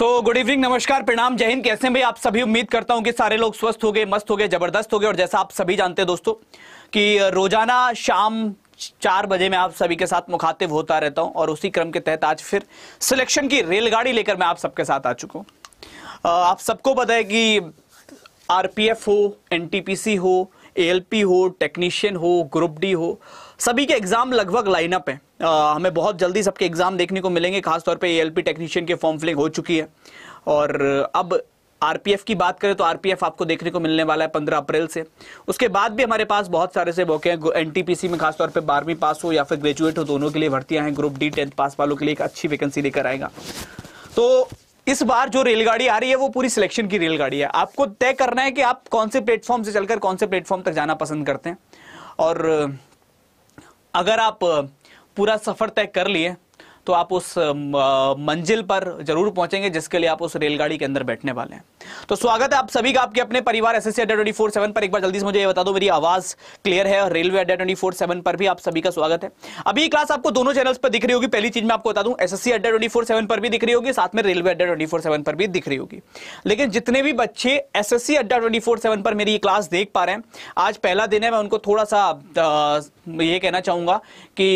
So good evening नमस्कार प्रणाम जय हिंद कैसे भाई आप सभी उम्मीद करता हूं कि सारे लोग स्वस्थ हो गए मस्त हो गए जबरदस्त हो गए और जैसा आप सभी जानते हैं दोस्तों कि रोजाना शाम चार बजे मैं आप सभी के साथ मुखातिब होता रहता हूं और उसी क्रम के तहत आज फिर सिलेक्शन की रेलगाड़ी लेकर मैं आप सबके साथ आ चुका हूँ आप सबको पता है कि आर हो एन हो ए हो टेक्नीशियन हो ग्रुप डी हो सभी के एग्जाम लगभग लाइनअप है आ, हमें बहुत जल्दी सबके एग्जाम देखने को मिलेंगे खासतौर एल पी टेक्नीशियन के फॉर्म फिलिंग हो चुकी है और अब आरपीएफ की बात करें तो आरपीएफ आपको देखने को मिलने वाला है पंद्रह अप्रैल से उसके बाद भी हमारे पास बहुत सारे से मौके हैं एनटीपीसी में खासतौर पे बारहवीं पास हो या फिर ग्रेजुएट हो दोनों के लिए भर्तियां हैं ग्रुप डी टेंथ पास वालों के लिए एक अच्छी वैकेंसी लेकर आएगा तो इस बार जो रेलगाड़ी आ रही है वो पूरी सिलेक्शन की रेलगाड़ी है आपको तय करना है कि आप कौन से प्लेटफॉर्म से चलकर कौन से प्लेटफॉर्म तक जाना पसंद करते हैं और अगर आप पूरा सफर तय कर लिए तो आप उस मंजिल पर जरूर पहुंचेंगे जिसके लिए आप उस रेलगाड़ी के अंदर बैठने वाले हैं तो स्वागत है आप सभी का आपके अपने परिवार S S twenty four seven पर एक बार जल्दी से मुझे ये बता दो मेरी आवाज क्लियर है और railway Adda twenty four seven पर भी आप सभी का स्वागत है अभी क्लास आपको दोनों चैनल्स पर दिख रही होगी पहली चीज मैं आपको बता दूं S S Adda twenty four seven पर भी दिख रही होगी साथ में railway Adda twenty four seven पर भी दिख रही होगी लेकिन जितने भी बच्चे S S Adda twenty four seven पर मेरी क्लास देख पा रहे हैं आज पहला दिन है मैं उनको थोड़ा सा ये कहना चाहूंगा कि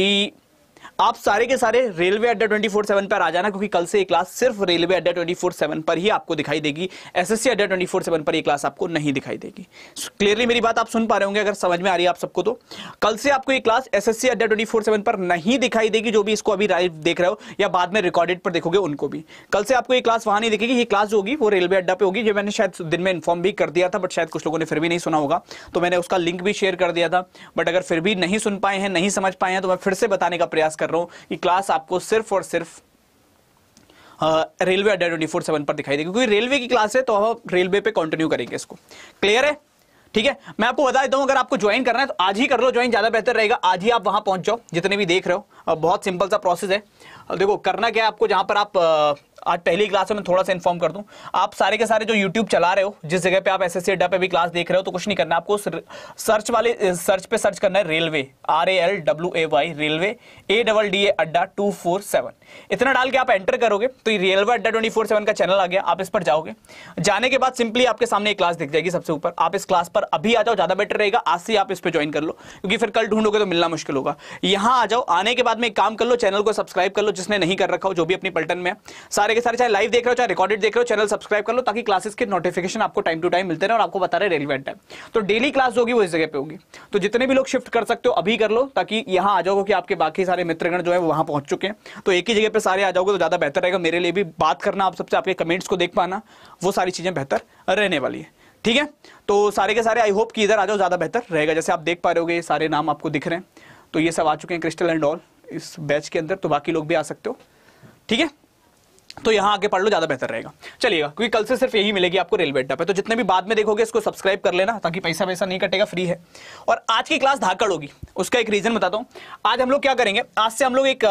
आप सारे के सारे railway Adda twenty four seven पर आ जाना क्योंकि कल से ये क्लास सिर्फ railway Adda twenty four seven पर ही आपको दिखाई देगी एसएससी अड्डा ट्वेंटी फोर सेवन पर यह क्लास आपको नहीं दिखाई देगी क्लियरली मेरी बात आप सुन पा रहे होंगे अगर समझ में आ रही है आप सबको तो कल से आपको ये क्लास एस सी अड्डा ट्वेंटी फोर सेवन पर नहीं दिखाई देगी जो भी इसको अभी लाइव देख रहे हो या बाद में रिकॉर्डेड पर देखोगे उनको भी कल से आपको ये क्लास वहां नहीं दिखेगी ये क्लास जो होगी वो रेलवे अड्डा पे होगी जो मैंने शायद दिन में इन्फॉर्म भी कर दिया था बट शायद कुछ लोगों ने फिर भी नहीं सुना होगा तो मैंने उसका लिंक भी शेयर कर दिया था बट अगर फिर भी नहीं सुन पाए हैं नहीं समझ पाए हैं तो मैं फिर से बताने का प्रयास कर कर रहा हूं कि क्लास आपको सिर्फ और सिर्फ railway Adda twenty four seven पर दिखाई देगी क्योंकि रेलवे की क्लास है तो हम रेलवे पे कंटिन्यू करेंगे इसको क्लियर है ठीक है मैं आपको बता देता हूं अगर आपको ज्वाइन करना है तो आज ही कर लो ज्वाइन ज़्यादा बेहतर रहेगा आज ही आप वहां पहुंच जाओ जितने भी देख रहे हो बहुत सिंपल सा प्रोसेस है देखो करना क्या है आपको जहां पर आप आज पहली क्लास में थोड़ा सा इन्फॉर्म कर दूं आप सारे के सारे जो यूट्यूब चला रहे हो जिस जगह पे आप एस एस अड्डा पे भी क्लास देख रहे हो तो कुछ नहीं करना आपको सर्च वाले सर्च पे सर्च करना है railway R A L W A Y railway A double D A Adda two four seven इतना डाल के आप एंटर करोगे तो ये railway Adda twenty four seven का चैनल आ गया आप इस पर जाओगे जाने के बाद सिंपली आपके सामने एक क्लास दिख जाएगी सबसे ऊपर आप इस क्लास पर अभी आ जाओ ज्यादा बेटर रहेगा आज से आप इस पर ज्वाइन कर लो क्योंकि फिर कल ढूंढोगे तो मिलना मुश्किल होगा यहाँ आ जाओ आने के बाद में एक काम कर लो चैनल को सब्सक्राइब कर लो जिसने नहीं कर रखा हो जो भी अपनी पलटन में सारे सारे के सारे चाहे लाइव देख रहे हो चाहे रिकॉर्डेड देख रहे हो चैनल सब्सक्राइब कर लो ताकि क्लासेस के नोटिफिकेशन आपको टाइम टू टाइम मिलते रहे और आपको बता रहे रेलिवेंट है तो डेली क्लास होगी वो इस जगह पे होगी तो जितने भी लोग शिफ्ट कर सकते हो अभी कर लो ताकि यहाँ आ जाओ कि आपके बाकी सारे मित्रगण जो है वो वहाँ पहुंच चुके हैं तो एक ही जगह पर सारे आ जाओगे तो ज़्यादा बेहतर रहेगा मेरे लिए भी बात करना आप सबसे आपके कमेंट्स को देख पाना वो सारी चीज़ें बेहतर रहने वाली है ठीक है तो सारे के सारे आई होप कि इधर आ जाओ ज़्यादा बेहतर रहेगा जैसे आप देख पा रहे हो सारे नाम आपको दिख रहे हैं तो ये सब आ चुके हैं क्रिस्टल एंड ऑल इस बैच के अंदर तो बाकी लोग भी आ सकते हो ठीक है तो यहाँ आके पढ़ लो ज़्यादा बेहतर रहेगा चलिएगा क्योंकि कल से सिर्फ यही मिलेगी आपको रेलवे अड्डा पे तो जितने भी बाद में देखोगे इसको सब्सक्राइब कर लेना ताकि पैसा वैसा नहीं कटेगा फ्री है और आज की क्लास धाकड़ होगी उसका एक रीज़न बताता हूँ आज हम लोग क्या करेंगे आज से हम लोग एक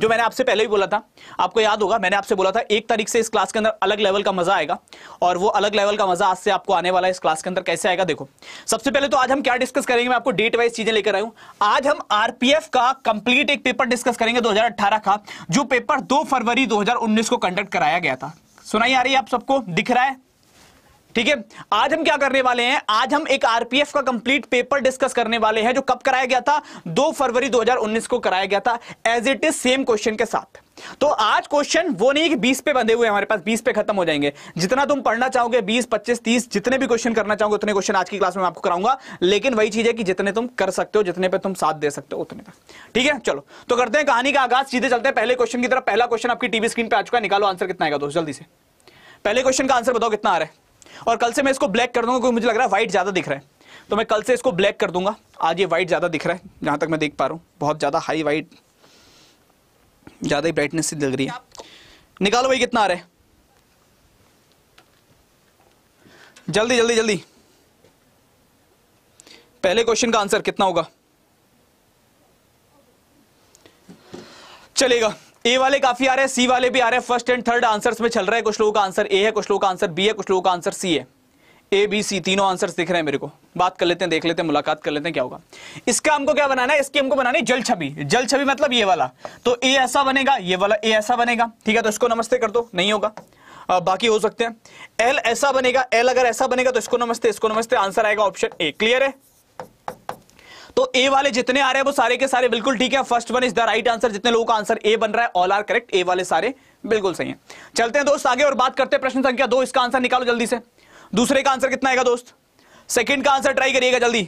जो मैंने आपसे पहले भी बोला था आपको याद होगा मैंने आपसे बोला था एक तारीख से इस क्लास के अंदर अलग लेवल का मज़ा आएगा और वो अलग लेवल का मज़ा आज से आपको आने वाला है इस क्लास के अंदर कैसे आएगा देखो सबसे पहले तो आज हम क्या डिस्कस करेंगे मैं आपको डेट वाइज चीज़ें लेकर आई आज हम आर का कंप्लीट एक पेपर डिस्कस करेंगे दो का जो पेपर दो फरवरी दो को कंडक्ट कराया गया था सुनाई आ रही है आप सबको दिख रहा है ठीक है आज हम क्या करने वाले हैं आज हम एक आरपीएफ का कंप्लीट पेपर डिस्कस करने वाले हैं जो कब कराया गया था 2 फरवरी 2019 को कराया गया था as it is same question के साथ तो आज क्वेश्चन वो नहीं कि 20 पे बंधे हुए हमारे पास 20 पे खत्म हो जाएंगे जितना तुम पढ़ना चाहोगे 20, 25, 30 जितने भी क्वेश्चन करना चाहोगे उतने क्वेश्चन आज की क्लास में आपको कराऊंगा लेकिन वही चीज है कि जितने तुम कर सकते हो जितने पे तुम साथ दे सकते हो उतने तक ठीक है चलो तो करते हैं कहानी का आगाज सीधे चलते हैं पहले क्वेश्चन की तरफ पहला क्वेश्चन आपकी टीवी स्क्रीन पर आ चुका है निकालो आंसर कितना आएगा दोस्त जल्दी से पहले क्वेश्चन का आंसर बताओ कितना आ रहा है और कल से मैं इसको ब्लैक कर दूंगा क्योंकि मुझे लग रहा है व्हाइट ज्यादा दिख रहा है तो मैं कल से इसको ब्लैक कर दूंगा आज ये व्हाइट ज्यादा दिख रहा है जहां तक मैं देख पा रहा हूँ बहुत ज्यादा हाई व्हाइट ज़्यादा ही ब्राइटनेस सी लग रही है निकालो भाई कितना आ रहा है जल्दी जल्दी जल्दी पहले क्वेश्चन का आंसर कितना होगा चलेगा ए वाले काफी आ रहे हैं सी वाले भी आ रहे हैं फर्स्ट एंड थर्ड आंसर्स में चल रहा है कुछ लोगों का आंसर ए है कुछ लोगों का आंसर बी है कुछ लोगों का आंसर सी है ए बी सी तीनों आंसर्स दिख रहे हैं मेरे को बात कर लेते हैं देख लेते हैं मुलाकात कर लेते हैं क्या होगा इसका हमको क्या बनाना है इसकी हमको बनानी जल छवि जल छवि मतलब ये वाला तो ए ऐसा बनेगा ये वाला ए ऐसा बनेगा ठीक है तो इसको नमस्ते कर दो नहीं होगा आ, बाकी हो सकते हैं एल ऐसा बनेगा एल अगर ऐसा बनेगा तो इसको नमस्ते इसको नमस्ते आंसर आएगा ऑप्शन ए क्लियर है तो ए वाले जितने आ रहे हैं वो सारे के सारे बिल्कुल ठीक है first one is the right answer जितने लोगों का आंसर ए बन रहा है ऑल आर करेक्ट ए वाले सारे बिल्कुल सही है चलते हैं दोस्त आगे और बात करते हैं प्रश्न संख्या दो इसका आंसर निकालो जल्दी से दूसरे का आंसर कितना आएगा दोस्त सेकंड का आंसर ट्राई करिएगा जल्दी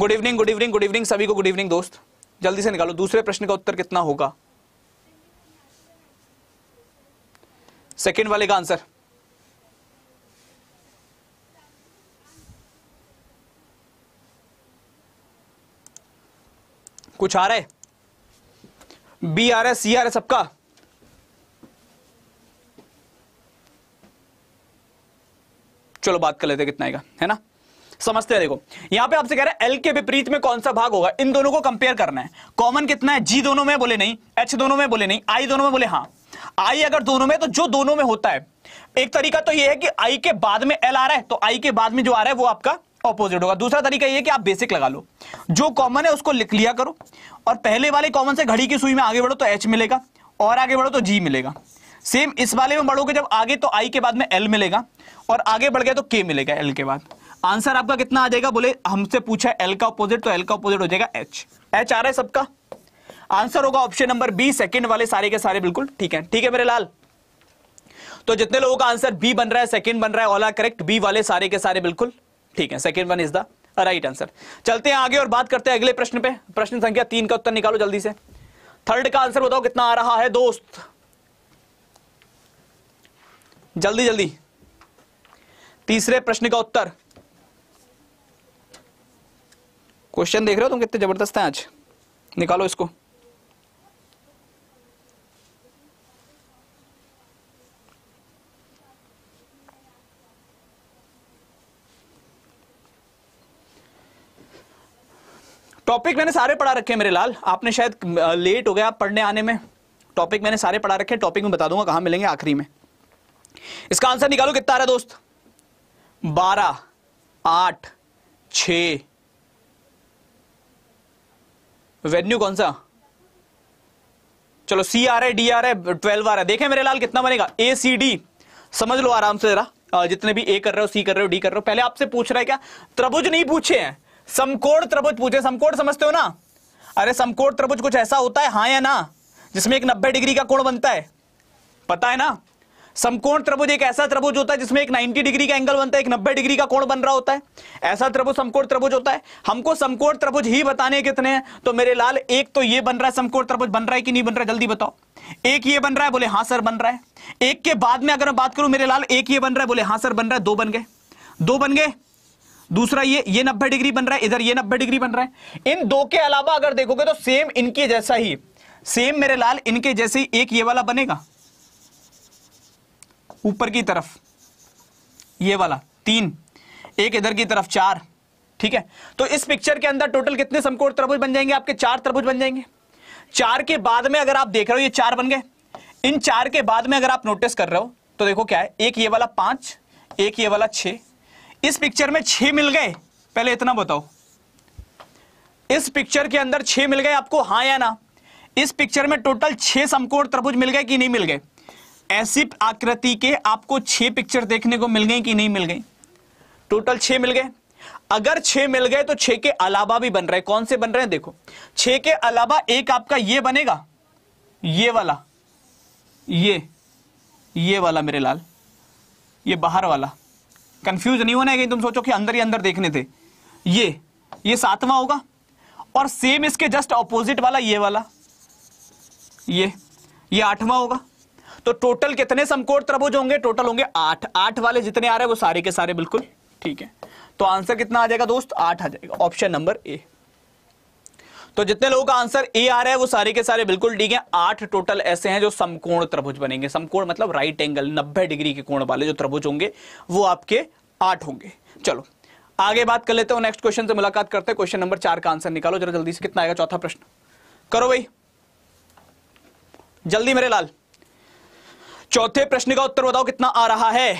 good evening good evening good evening सभी को गुड इवनिंग दोस्त जल्दी से निकालो दूसरे प्रश्न का उत्तर कितना होगा सेकंड वाले का आंसर कुछ आ रहा है बी आ रहा है सी आ रहा है सबका चलो बात कर लेते हैं कितना आएगा है ना समझते हैं देखो यहां पे आपसे कह रहा है एल के विपरीत में कौन सा भाग होगा इन दोनों को कंपेयर करना है कॉमन कितना है जी दोनों में बोले नहीं एच दोनों में बोले नहीं आई दोनों में बोले हाँ आई अगर दोनों में तो जो दोनों में होता है एक तरीका तो यह है कि आई के बाद में एल आ रहा है तो आई के बाद में जो आ रहा है वो आपका ऑपोजिट होगा दूसरा तरीका यह कि आप बेसिक लगा लो जो कॉमन है उसको लिख लिया करो और पहले वाले कॉमन से घड़ी की सुई में आगे बढ़ो तो एच मिलेगा और आगे बढ़ो तो जी मिलेगा सेम इस वाले में बढ़ोगे जब आगे तो आई के बाद में एल मिलेगा और आगे बढ़ गया तो के मिलेगा एल के बाद आंसर आपका कितना आ जाएगा बोले हमसे पूछा एल का ऑपोजिट तो एल का ऑपोजिट हो जाएगा एच एच आ रहा है सबका आंसर होगा ऑप्शन नंबर बी सेकंड वाले सारे के सारे बिल्कुल ठीक है ठीक है मेरे लाल तो जितने लोगों का आंसर बी बन रहा है सेकंड बन रहा है ऑल आर करेक्ट बी वाले सारे के सारे बिल्कुल ठीक है second one is the right answer चलते हैं आगे और बात करते हैं अगले प्रश्न पे प्रश्न संख्या तीन का उत्तर निकालो जल्दी से थर्ड का आंसर बताओ कितना आ रहा है दोस्त जल्दी जल्दी तीसरे प्रश्न का उत्तर क्वेश्चन देख रहे हो तुम कितने जबरदस्त हैं आज निकालो इसको टॉपिक मैंने सारे पढ़ा रखे हैं मेरे लाल आपने शायद लेट हो गया आप पढ़ने आने में टॉपिक मैंने सारे पढ़ा रखे हैं टॉपिक में बता दूंगा कहां मिलेंगे आखिरी में इसका आंसर निकालो कितना आ रहा है दोस्त बारह आठ छ वेन्यू कौन सा चलो सी आ रहा है डी आ रहा है ट्वेल्व आ रहा है देखें मेरे लाल कितना बनेगा ए सी डी समझ लो आराम से जरा जितने भी ए कर रहे हो सी कर रहे हो डी कर रहे हो पहले आपसे पूछ रहा है क्या त्रिभुज नहीं पूछे हैं समकोण त्रिभुज पूछे समकोण समझते हो ना अरे समकोण त्रिभुज कुछ ऐसा होता है हाँ या ना जिसमें एक नब्बे डिग्री का कोण बनता है पता है ना समकोण त्रिभुज एक ऐसा त्रिभुज होता है जिसमें एक 90 डिग्री का एंगल बनता है एक 90 डिग्री का कोण बन रहा होता है ऐसा त्रिभुज समकोण त्रिभुज होता है हमको समकोण त्रिभुज ही बताने कितने हैं तो मेरे लाल एक तो ये बन रहा है समकोण त्रिभुज बन रहा है कि नहीं बन रहा है जल्दी बताओ एक ये बन रहा है बोले हाँ सर बन रहा है एक के बाद में अगर मैं बात करूं मेरे लाल एक ये बन रहा है बोले हाँ सर बन रहा है दो बन गए दो बन गए दूसरा ये ये नब्बे डिग्री बन रहा है इधर ये नब्बे डिग्री बन रहा है इन दो के अलावा अगर देखोगे तो सेम इनके जैसा ही सेम मेरे लाल इनके जैसे ही एक ये वाला बनेगा ऊपर की तरफ ये वाला तीन एक इधर की तरफ चार ठीक है तो इस पिक्चर के अंदर टोटल कितने समकोण त्रिभुज बन जाएंगे आपके चार त्रिभुज बन जाएंगे चार के बाद में अगर आप देख रहे हो ये चार बन गए इन चार के बाद में अगर आप नोटिस कर रहे हो तो देखो क्या है एक ये वाला पांच एक ये वाला छ इस पिक्चर में छे मिल गए पहले इतना बताओ इस पिक्चर के अंदर छे मिल गए आपको हाँ या ना इस पिक्चर में टोटल छह समकोण त्रिभुज मिल गए कि नहीं मिल गए ऐसी आकृति के आपको छह पिक्चर देखने को मिल गई कि नहीं मिल गई टोटल छह मिल गए अगर छह मिल गए तो छह के अलावा भी बन रहे कौन से बन रहे हैं देखो छह के अलावा एक आपका ये बनेगा ये वाला ये ये वाला मेरे लाल ये बाहर वाला कंफ्यूज नहीं होना है तुम सोचो कि अंदर ही अंदर देखने थे ये ये सातवां होगा और सेम इसके जस्ट ऑपोजिट वाला ये वाला ये ये आठवां होगा तो टोटल कितने समकोण त्रिभुज होंगे टोटल होंगे आठ आठ वाले जितने आ रहे हैं वो सारे के सारे बिल्कुल ठीक है तो आंसर कितना आ जाएगा दोस्त आठ आ जाएगा ऑप्शन नंबर ए तो जितने लोगों का आंसर ए आ रहा है वो सारे के सारे बिल्कुल ठीक है आठ टोटल ऐसे हैं जो समकोण त्रिभुज बनेंगे समकोण मतलब राइट एंगल नब्बे डिग्री के कोण वाले जो त्रिभुज होंगे वो आपके आठ होंगे चलो आगे बात कर लेते हो नेक्स्ट क्वेश्चन से मुलाकात करते हैं क्वेश्चन नंबर चार का आंसर निकालो जरा जल्दी से कितना आएगा चौथा प्रश्न करो भाई जल्दी मेरे लाल चौथे प्रश्न का उत्तर बताओ कितना आ रहा है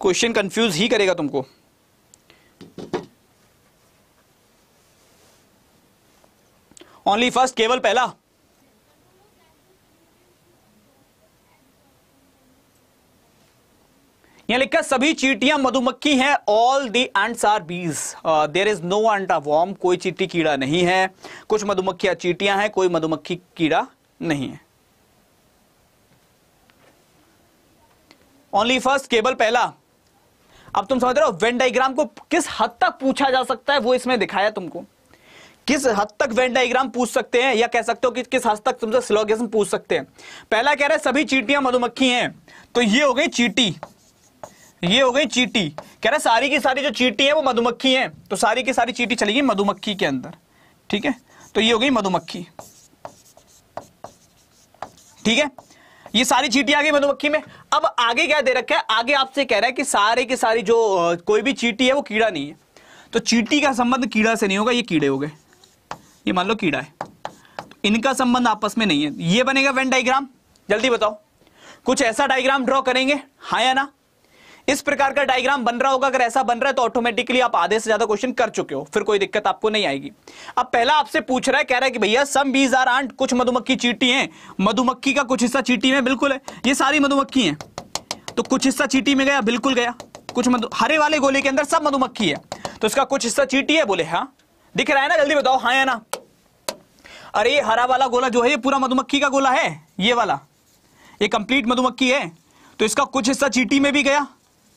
क्वेश्चन कंफ्यूज ही करेगा तुमको ओनली फर्स्ट केवल पहला यहाँ लिखा सभी चीटियां मधुमक्खी हैं ऑल दी एंड्स आर बीज there is no ant or worm कोई चीटी कीड़ा नहीं है कुछ मधुमक्खियां चीटियां हैं कोई मधुमक्खी कीड़ा नहीं है ओनली फर्स्ट केबल पहला अब तुम समझ रहे हो वेन डाइग्राम को किस हद तक पूछा जा सकता है वो इसमें दिखाया तुमको किस हद तक वेन डायग्राम पूछ सकते हैं या कह सकते हो कि किस हद तक तुमसे स्लोगेशन पूछ सकते हैं पहला कह रहा है सभी चीटियां मधुमक्खी हैं तो ये हो गई चीटी ये हो गई चीटी कह रहा सारी की सारी जो चीटी है वो मधुमक्खी है तो सारी की सारी चीटी चलेगी मधुमक्खी के अंदर ठीक है तो ये हो गई मधुमक्खी ठीक है ये सारी चीटी आ गई मधुमक्खी में अब आगे क्या दे रखा है आगे आपसे कह रहा है कि सारे के सारी जो कोई भी चीटी है वो कीड़ा नहीं है तो चीटी का संबंध कीड़ा से नहीं होगा ये कीड़े हो गए ये मान लो कीड़ा है तो इनका संबंध आपस में नहीं है ये बनेगा वेन डायग्राम जल्दी बताओ कुछ ऐसा डायग्राम ड्रॉ करेंगे हाँ या ना इस प्रकार का डायग्राम बन रहा होगा अगर ऐसा बन रहा है तो ऑटोमेटिकली आप आधे से ज्यादा क्वेश्चन कर चुके हो फिर कोई दिक्कत आपको नहीं आएगी अब पहला आपसे पूछ रहा है कह रहा है कि भैया सम बीज आर आंट कुछ मधुमक्खी चीटी हैं मधुमक्खी का कुछ हिस्सा चीटी में बिल्कुल है ये सारी मधुमक्खी है तो कुछ हिस्सा चीटी में गया बिल्कुल गया कुछ मधु हरे वाले गोले के अंदर सब मधुमक्खी है तो इसका कुछ हिस्सा चीटी है बोले हाँ दिख रहा है ना जल्दी बताओ हाँ या ना अरे ये हरा वाला गोला जो है ये पूरा मधुमक्खी का गोला है ये वाला ये कंप्लीट मधुमक्खी है तो इसका कुछ हिस्सा चीटी में भी गया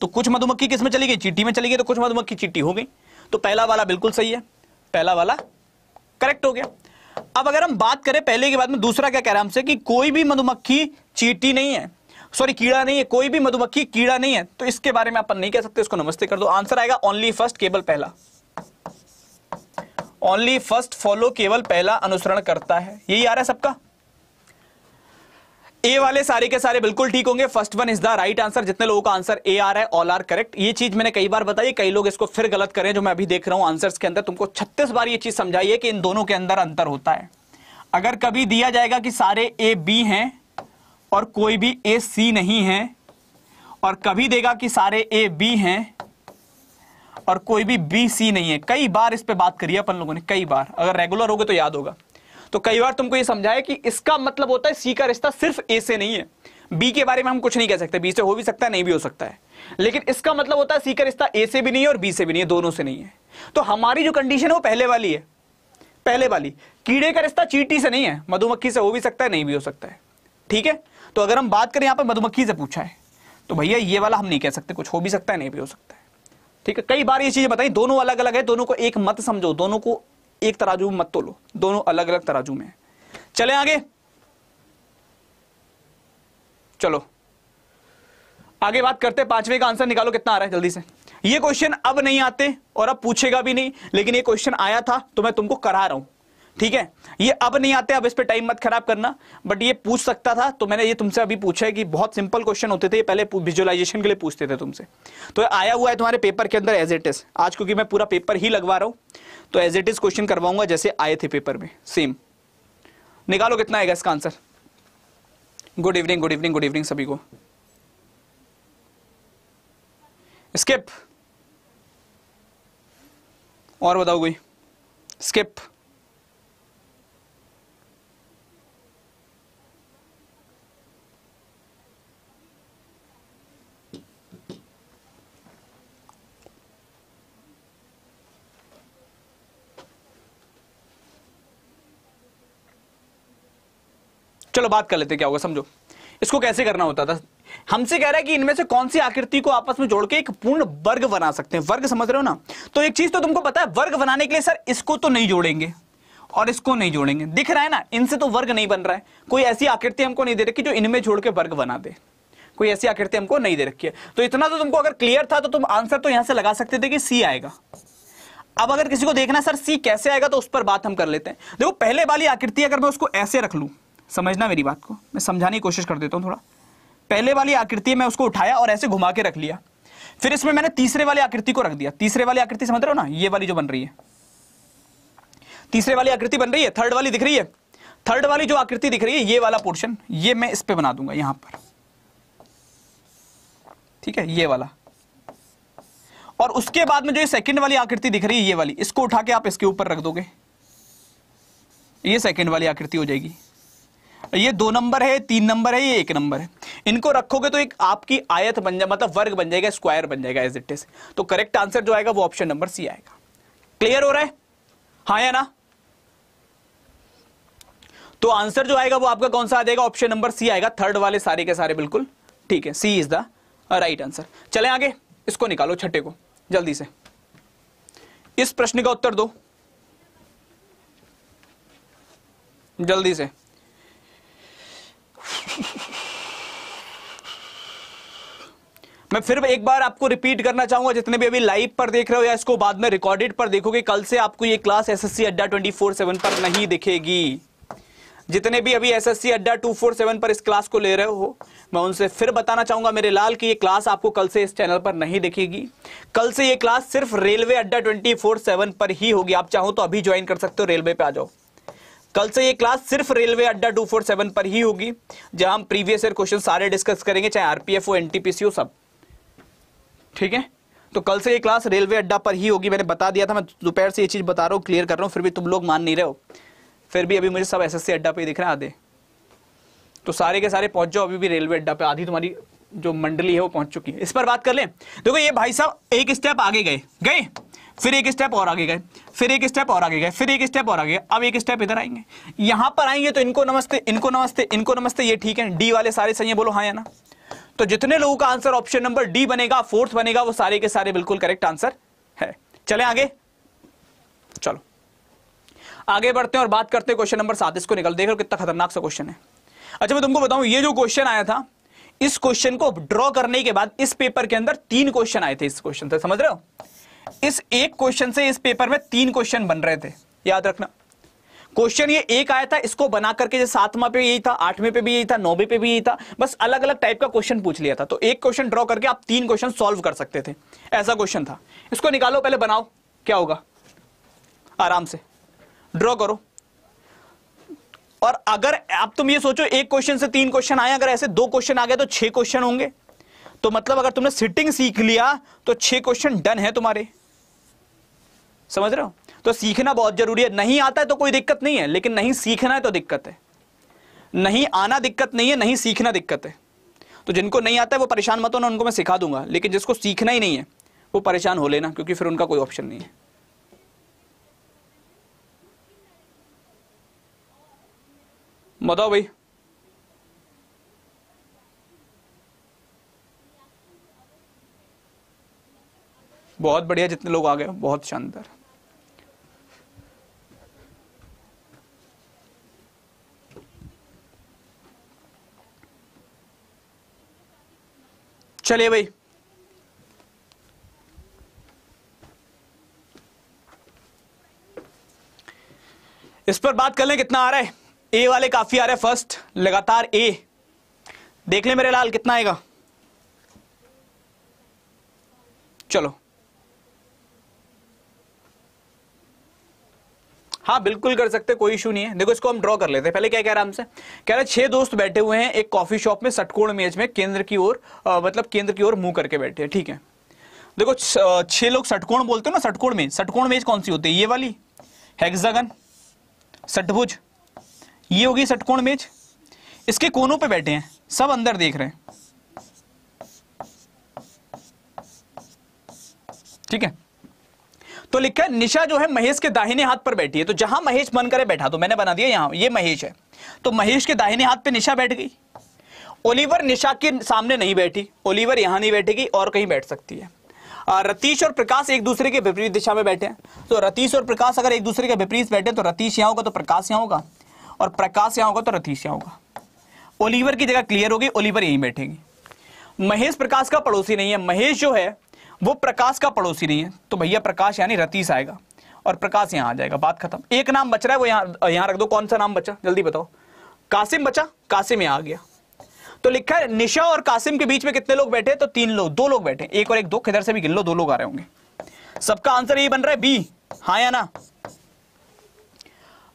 तो कुछ मधुमक्खी किसमें चली गई चीटी में चली गई तो कुछ मधुमक्खी चीटी हो गई तो पहला वाला बिल्कुल सही है पहला वाला करेक्ट हो गया अब अगर हम बात करें पहले के बाद में दूसरा क्या कह रहा है हमसे कि कोई भी मधुमक्खी चीटी नहीं है सॉरी कीड़ा नहीं है कोई भी मधुमक्खी कीड़ा नहीं है तो इसके बारे में अपन नहीं कह सकते इसको नमस्ते कर दो आंसर आएगा ओनली फर्स्ट केवल पहला ओनली फर्स्ट फॉलो केवल पहला अनुसरण करता है यही आ रहा है सबका ए वाले सारे के सारे बिल्कुल ठीक होंगे first one is the right answer जितने लोगों का आंसर ए आ रहा है ऑल आर करेक्ट ये चीज मैंने कई बार बताई कई लोग इसको फिर गलत करें जो मैं अभी देख रहा हूं आंसर्स के अंदर तुमको 36 बार ये चीज समझाइए कि इन दोनों के अंदर अंतर होता है अगर कभी दिया जाएगा कि सारे ए बी हैं और कोई भी ए सी नहीं है और कभी देगा कि सारे ए बी हैं और कोई भी बी सी नहीं है कई बार इस पर बात करिए अपन लोगों ने कई बार अगर रेगुलर हो तो याद होगा तो कई बार तुमको ये समझाया कि इसका मतलब होता है सी का रिश्ता सिर्फ ए से नहीं है बी के बारे में हम कुछ नहीं कह सकते बी से हो भी सकता है नहीं भी हो सकता है लेकिन इसका मतलब होता है सी का रिश्ता ए से भी नहीं है और बी से भी नहीं है दोनों से नहीं है तो हमारी जो कंडीशन है वो पहले वाली है पहले वाली कीड़े का रिश्ता चीटी से नहीं है मधुमक्खी से हो भी सकता है नहीं भी हो सकता है ठीक है तो अगर हम बात करें यहां पर मधुमक्खी से पूछा है तो भैया ये वाला हम नहीं कह सकते कुछ हो भी सकता है नहीं भी हो सकता है ठीक है कई बार ये चीजें बताई दोनों अलग अलग है दोनों को एक मत समझो दोनों को एक तराजू मत तोलो दोनों अलग अलग तराजू में चले आगे चलो आगे बात करते पांचवे का आंसर निकालो कितना आ रहा है जल्दी से ये क्वेश्चन अब नहीं आते और अब पूछेगा भी नहीं लेकिन ये क्वेश्चन आया था तो मैं तुमको करा रहा हूं ठीक है ये अब नहीं आते अब इस पे टाइम मत खराब करना बट ये पूछ सकता था तो मैंने ये तुमसे अभी पूछा है कि बहुत सिंपल क्वेश्चन होते थे ये पहले विजुअलाइजेशन के लिए पूछते थे तुमसे तो आया हुआ है तुम्हारे पेपर के अंदर एज इट इज आज क्योंकि मैं पूरा पेपर ही लगवा रहा हूं तो एज इट इज क्वेश्चन करवाऊंगा जैसे आए थे पेपर में सेम निकालो कितना आएगा इसका answer good evening good evening good evening सभी को स्किप और बताओ कोई स्किप चलो बात कर लेते क्या होगा समझो इसको कैसे करना होता था हमसे कह रहा है कि इनमें से कौन सी आकृति को आपस में जोड़ के एक पूर्ण वर्ग बना सकते हैं वर्ग समझ रहे हो ना तो एक चीज तो तुमको पता है वर्ग बनाने के लिए सर इसको तो नहीं जोड़ेंगे और इसको नहीं जोड़ेंगे दिख रहा है ना इनसे तो वर्ग नहीं बन रहा है कोई ऐसी आकृति हमको नहीं दे रखी जो इनमें जोड़ के वर्ग बना दे कोई ऐसी आकृति हमको नहीं दे रखी है तो इतना तो तुमको अगर क्लियर था तो तुम आंसर तो यहां से लगा सकते थे कि सी आएगा अब अगर किसी को देखना सर सी कैसे आएगा तो उस पर बात हम कर लेते हैं देखो पहले वाली आकृति अगर मैं उसको ऐसे रख लूं समझना मेरी बात को मैं समझाने की कोशिश कर देता हूँ थोड़ा पहले वाली आकृति में उसको उठाया और ऐसे घुमा के रख लिया फिर इसमें मैंने तीसरे वाली आकृति को रख दिया तीसरे वाली आकृति समझ रहे हो ना ये वाली जो बन रही है तीसरे वाली आकृति बन रही है थर्ड वाली दिख रही है थर्ड वाली जो आकृति दिख रही है ये वाला पोर्शन ये मैं इस पर बना दूंगा यहां पर ठीक है ये वाला और उसके बाद में जो ये सेकंड वाली आकृति दिख रही है ये वाली इसको उठा के आप इसके ऊपर रख दोगे ये सेकंड वाली आकृति हो जाएगी ये दो नंबर है तीन नंबर है ये एक नंबर है इनको रखोगे तो एक आपकी आयत बन जाए मतलब वर्ग बन जाएगा स्क्वायर बन जाएगा एज इट इज तो करेक्ट आंसर जो आएगा वो ऑप्शन नंबर सी आएगा क्लियर हो रहा है हाँ या ना तो आंसर जो आएगा वो आपका कौन सा आ जाएगा ऑप्शन नंबर सी आएगा थर्ड वाले सारे के सारे बिल्कुल ठीक है C is the right answer चले आगे इसको निकालो छठे को जल्दी से इस प्रश्न का उत्तर दो जल्दी से मैं फिर एक बार आपको रिपीट करना चाहूंगा जितने भी अभी लाइव पर देख रहे हो या इसको बाद में रिकॉर्डेड पर देखोगे कल से आपको ये क्लास एसएससी अड्डा 24/7 पर नहीं दिखेगी जितने भी अभी एसएससी अड्डा 247 पर इस क्लास को ले रहे हो मैं उनसे फिर बताना चाहूंगा मेरे लाल की ये क्लास आपको कल से इस चैनल पर नहीं दिखेगी कल से ये क्लास सिर्फ रेलवे अड्डा 24/7 पर ही होगी आप चाहो तो अभी ज्वाइन कर सकते हो रेलवे पे आ जाओ कल से ये क्लास सिर्फ रेलवे अड्डा 247 पर ही होगी जहां हम प्रीवियस ईयर क्वेश्चन सारे डिस्कस करेंगे चाहे आरपीएफ हो एनटीपीसी हो सब ठीक है तो कल से ये क्लास रेलवे अड्डा पर ही होगी मैंने बता दिया था मैं दोपहर से ये चीज़ बता रहा हूँ क्लियर कर रहा हूँ फिर भी तुम लोग मान नहीं रहे हो फिर भी अभी मुझे सब एस अड्डा पर ही दिख रहे हैं आधे तो सारे के सारे पहुंच जाओ अभी भी रेलवे अड्डा पे आधी तुम्हारी जो मंडली है वो पहुंच चुकी है इस पर बात कर लें देखो ये भाई साहब एक स्टेप आगे गए गए फिर एक स्टेप और आगे गए फिर एक स्टेप और आगे गए फिर एक स्टेप और आगे गए अब एक स्टेप इधर आएंगे यहां पर आएंगे तो इनको नमस्ते इनको नमस्ते इनको नमस्ते ये ठीक है डी वाले सारे सही है बोलो हाँ या ना तो जितने लोगों का आंसर ऑप्शन नंबर डी बनेगा फोर्थ बनेगा वो सारे के सारे बिल्कुल करेक्ट आंसर है चले आगे चलो आगे बढ़ते हैं और बात करते हैं क्वेश्चन नंबर सात इसको निकल देख लो कितना खतरनाक सा क्वेश्चन है अच्छा मैं तुमको बताऊं ये जो क्वेश्चन आया था इस क्वेश्चन को ड्रॉ करने के बाद इस पेपर के अंदर तीन क्वेश्चन आए थे इस क्वेश्चन से समझ रहे हो इस एक क्वेश्चन से इस पेपर में तीन क्वेश्चन बन रहे थे याद रखना क्वेश्चन ये एक आया था इसको बना करके जो सातवां पे यही था आठवें पे भी यही था नौवे पे भी यही था बस अलग अलग टाइप का क्वेश्चन पूछ लिया था तो एक क्वेश्चन ड्रॉ करके आप तीन क्वेश्चन सॉल्व कर सकते थे ऐसा क्वेश्चन था इसको निकालो पहले बनाओ क्या होगा आराम से ड्रॉ करो और अगर आप तुम ये सोचो एक क्वेश्चन से तीन क्वेश्चन आए अगर ऐसे दो क्वेश्चन आ गए तो छह क्वेश्चन होंगे तो मतलब अगर तुमने सिटिंग सीख लिया तो छह क्वेश्चन डन है तुम्हारे समझ रहे हो तो सीखना बहुत जरूरी है नहीं आता है तो कोई दिक्कत नहीं है लेकिन नहीं सीखना है तो दिक्कत है नहीं आना दिक्कत नहीं है नहीं सीखना दिक्कत है तो जिनको नहीं आता है वो परेशान मत होना उनको मैं सिखा दूंगा लेकिन जिसको सीखना ही नहीं है वो परेशान हो लेना क्योंकि फिर उनका कोई ऑप्शन नहीं है बताओ भाई बहुत बढ़िया जितने लोग आ गए बहुत शानदार चलिए भाई इस पर बात कर लें कितना आ रहा है ए वाले काफी आ रहे हैं फर्स्ट लगातार ए देख लें मेरे लाल कितना आएगा चलो हाँ बिल्कुल कर सकते कोई इशू नहीं है देखो इसको हम ड्रॉ कर लेते हैं पहले क्या कह रहा है हमसे कह रहे छह दोस्त बैठे हुए हैं एक कॉफी शॉप में सटकोण मेज में केंद्र की ओर मतलब केंद्र की ओर मुंह करके बैठे हैं ठीक है देखो छह लोग सटकोण बोलते हो ना सटकोण मेज सटकोण मेज कौन सी होती है ये वाली हेक्सागन सटभुज ये होगी सटकोण मेज इसके कोनों पे बैठे हैं सब अंदर देख रहे हैं ठीक है तो लिखा है निशा जो है महेश के दाहिने हाथ पर बैठी है तो जहां महेश मन करे बैठा तो मैंने बना दिया यहां ये महेश है तो महेश के दाहिने हाथ पे निशा बैठ गई ओलिवर निशा के सामने नहीं बैठी ओलिवर यहां नहीं बैठेगी और कहीं बैठ सकती है रतीश और प्रकाश एक दूसरे के विपरीत दिशा में बैठे हैं तो रतीश और प्रकाश अगर एक दूसरे के विपरीत बैठे तो रतीश यहां होगा तो प्रकाश यहां होगा और प्रकाश यहां होगा तो रतीश यहां होगा ओलिवर की जगह क्लियर होगी ओलिवर यहीं बैठेगी महेश प्रकाश का पड़ोसी नहीं है महेश जो है वो प्रकाश का पड़ोसी नहीं है तो भैया प्रकाश यानी रतीस आएगा और प्रकाश यहां आ जाएगा बात खत्म एक नाम बच रहा है वो यहाँ यहां रख दो कौन सा नाम बचा जल्दी बताओ कासिम बचा कासिम यहां आ गया तो लिखा है निशा और कासिम के बीच में कितने लोग बैठे तो तीन लोग दो लोग बैठे एक और एक दो किधर से भी गिन लो दो लोग आ रहे होंगे सबका आंसर यही बन रहा है बी हाँ या ना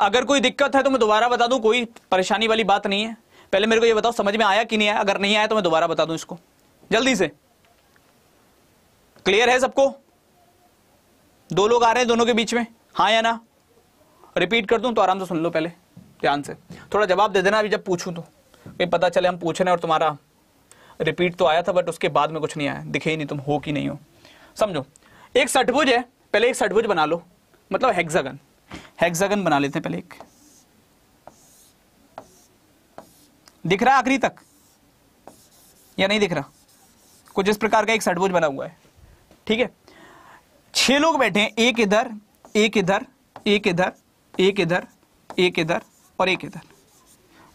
अगर कोई दिक्कत है तो मैं दोबारा बता दूं कोई परेशानी वाली बात नहीं है पहले मेरे को ये बताओ समझ में आया कि नहीं आया अगर नहीं आया तो मैं दोबारा बता दूं इसको जल्दी से क्लियर है सबको दो लोग आ रहे हैं दोनों के बीच में हाँ या ना रिपीट कर दूं तो आराम से सुन लो पहले ध्यान से थोड़ा जवाब दे देना अभी जब पूछूं तो भाई पता चले हम पूछ रहे हैं और तुम्हारा रिपीट तो आया था बट उसके बाद में कुछ नहीं आया दिखे ही नहीं तुम हो कि नहीं हो समझो एक सठभुज है पहले एक सठभुज बना लो मतलब हेक्सागन हेक्सागन बना लेते हैं पहले एक दिख रहा आखिरी तक या नहीं दिख रहा कुछ इस प्रकार का एक सठभुज बना हुआ है ठीक है छह लोग बैठे हैं एक इधर एक इधर एक इधर एक इधर एक इधर और एक इधर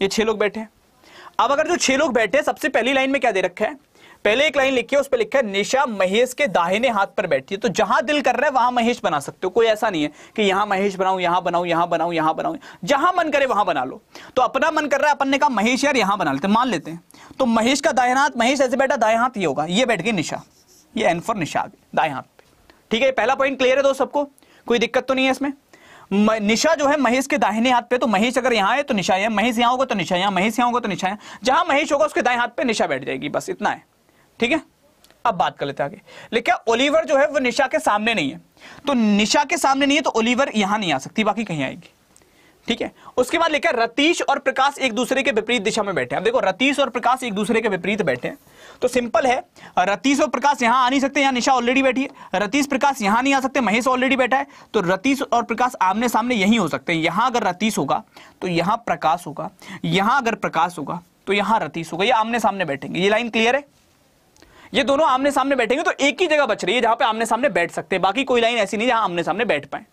ये छह लोग बैठे हैं अब अगर जो छह लोग बैठे हैं सबसे पहली लाइन में क्या दे रखा है पहले एक लाइन लिखी है उस पर लिखा है निशा महेश के दाहिने हाथ पर बैठी है तो जहां दिल कर रहा है वहां महेश बना सकते हो कोई ऐसा नहीं है कि यहां महेश बनाऊं यहां बनाऊं यहां बनाऊं यहां बनाऊं जहां मन करे वहां बना लो तो अपना मन कर रहा है अपन ने कहा महेश यार यहां बना लेते मान लेते हैं तो महेश का दाहिना हाथ महेश ऐसे बैठा दाया हाथ ये होगा ये बैठ गई निशा ये एन फॉर निशाद दाएं हाथ पे ठीक है पहला पॉइंट क्लियर है दोस्त सबको कोई दिक्कत तो नहीं है इसमें निशा जो है महेश के दाहिने हाथ पे तो महेश अगर यहां है तो निशा है महेश यहां होगा तो निशा यहां महेश यहां होगा तो निशा है जहां महेश होगा उसके दाएं हाथ पे निशा बैठ जाएगी बस इतना है ठीक है अब बात कर लेते आगे लेकिन ओलिवर जो है वो निशा के सामने नहीं है तो निशा के सामने नहीं है तो ओलिवर यहां नहीं आ सकती बाकी कहीं आएगी ठीक है उसके बाद लिखा रतीश और प्रकाश एक दूसरे के विपरीत दिशा में बैठे अब देखो रतीश और प्रकाश एक दूसरे के विपरीत बैठे तो सिंपल है रतीश और प्रकाश यहां आ नहीं सकते यहां निशा ऑलरेडी बैठी है रतीश प्रकाश यहां नहीं आ सकते महेश ऑलरेडी बैठा है तो रतीश और प्रकाश आमने सामने यही हो सकते हैं यहां अगर रतीश होगा तो यहां प्रकाश होगा यहां अगर प्रकाश होगा तो यहां रतीश होगा ये आमने सामने बैठेंगे ये लाइन क्लियर है ये दोनों आमने सामने बैठेंगे तो एक ही जगह बच रही है जहां पर आमने सामने बैठ सकते हैं बाकी कोई लाइन ऐसी नहीं जहां आमने सामने बैठ पाए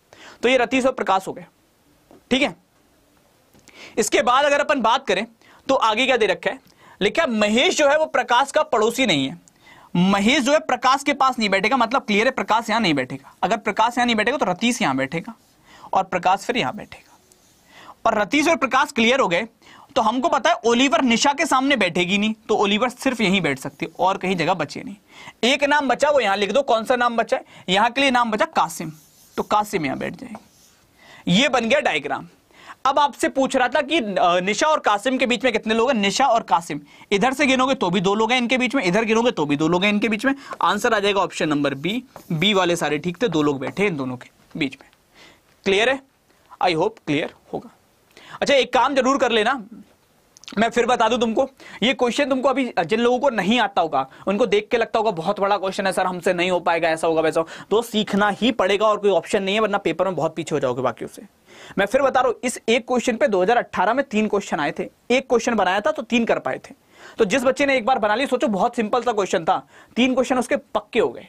तो ये रतीश और प्रकाश हो गए ठीक है इसके बाद अगर अपन बात करें तो आगे क्या दे रखा है लिखा महेश जो है वो प्रकाश का पड़ोसी नहीं है महेश जो है प्रकाश के पास नहीं बैठेगा मतलब क्लियर है प्रकाश यहां नहीं बैठेगा अगर प्रकाश यहां नहीं बैठेगा तो रतीश यहां बैठेगा और प्रकाश फिर यहां बैठेगा और रतीश और प्रकाश क्लियर हो गए तो हमको पता है ओलिवर निशा के सामने बैठेगी नहीं तो ओलिवर सिर्फ यहीं बैठ सकती है और कहीं जगह बचे नहीं एक नाम बचा वो यहां लिख दो कौन सा नाम बचा है यहां के लिए नाम बचा कासिम तो कासिम यहां बैठ जाएगी ये बन गया डायग्राम अब आपसे पूछ रहा था कि निशा और कासिम के बीच में कितने लोग हैं निशा और कासिम इधर से गिनोगे तो भी दो लोग हैं इनके बीच में इधर गिनोगे तो भी दो लोग हैं इनके बीच में आंसर आ जाएगा ऑप्शन नंबर बी बी वाले सारे ठीक थे दो लोग बैठे इन दोनों के बीच में क्लियर है आई होप क्लियर होगा अच्छा एक काम जरूर कर लेना मैं फिर बता दूं तुमको ये क्वेश्चन तुमको अभी जिन लोगों को नहीं आता होगा उनको देख के लगता होगा बहुत बड़ा क्वेश्चन है सर हमसे नहीं हो पाएगा ऐसा होगा वैसा होगा तो सीखना ही पड़ेगा और कोई ऑप्शन नहीं है वरना पेपर में बहुत पीछे हो जाओगे बाकी उसे मैं फिर बता रहा हूं इस एक क्वेश्चन पे 2018 में तीन क्वेश्चन आए थे एक क्वेश्चन बनाया था तो तीन कर पाए थे तो जिस बच्चे ने एक बार बना लिया सोचो बहुत सिंपल सा क्वेश्चन था तीन क्वेश्चन उसके पक्के हो गए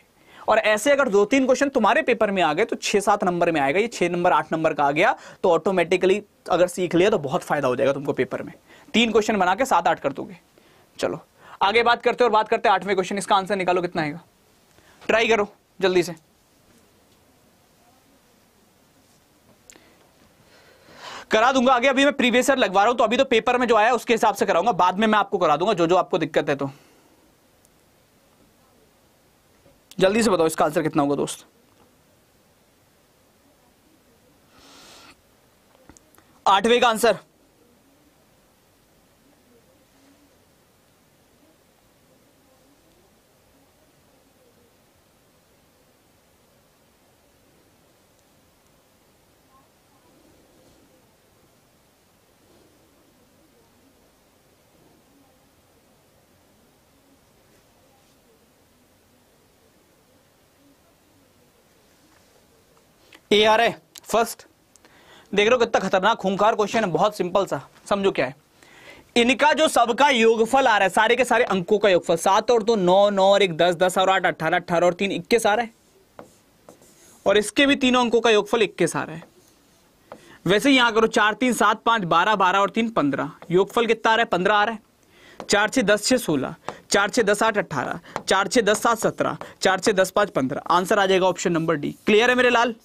और ऐसे अगर दो तीन क्वेश्चन तुम्हारे पेपर में आ गए तो छह सात नंबर में आएगा ये छह नंबर आठ नंबर का आ गया तो ऑटोमेटिकली अगर सीख लिया तो बहुत फायदा हो जाएगा तुमको पेपर में तीन क्वेश्चन बना के सात आठ कर दोगे चलो आगे बात करते और बात करते आठवें क्वेश्चन इसका आंसर निकालो कितना आएगा ट्राई करो जल्दी से करा दूंगा आगे अभी मैं प्रीवियस ईयर लगवा रहा हूँ तो अभी तो पेपर में जो आया उसके हिसाब से कराऊंगा बाद में मैं आपको करा दूंगा जो जो आपको दिक्कत है तो जल्दी से बताओ इसका आंसर कितना होगा दोस्त आठवें का आंसर ये आ रहा है फर्स्ट देख रहे हो कितना खतरनाक खूंखार क्वेश्चन है बहुत सिंपल सा समझो क्या है इनका जो सबका योगफल आ रहा है सारे के सारे अंकों का योगफल सात और दो तो नौ नौ और एक दस दस और आठ अट्ठारह अट्ठारह और तीन इक्कीस आ रहा है और इसके भी तीनों अंकों का योगफल इक्कीस आ रहा है वैसे यहां करो चार तीन सात पांच बारह बारह और तीन पंद्रह योगफल कितना आ रहा है पंद्रह आ रहा है चार छह दस छह सोलह चार छह दस आठ अट्ठारह चार छह दस सात सत्रह चार छह दस पांच पंद्रह आंसर आ जाएगा ऑप्शन नंबर डी क्लियर है मेरे लाल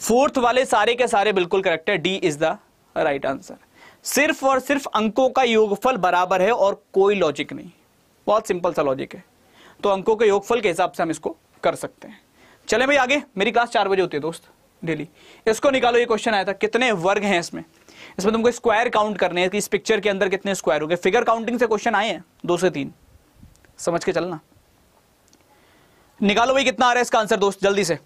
फोर्थ वाले सारे के सारे बिल्कुल करेक्ट है D is the right answer सिर्फ और सिर्फ अंकों का योगफल बराबर है और कोई लॉजिक नहीं बहुत सिंपल सा लॉजिक है तो अंकों के योगफल के हिसाब से हम इसको कर सकते हैं चले भाई आगे मेरी क्लास चार बजे होती है दोस्त डेली इसको निकालो ये क्वेश्चन आया था कितने वर्ग हैं इसमें इसमें तुमको स्क्वायर काउंट करने हैं कि इस पिक्चर के अंदर कितने स्क्वायर हो गए फिगर काउंटिंग से क्वेश्चन आए हैं दो से तीन समझ के चलना निकालो भाई कितना आ रहा है इसका आंसर दोस्त जल्दी से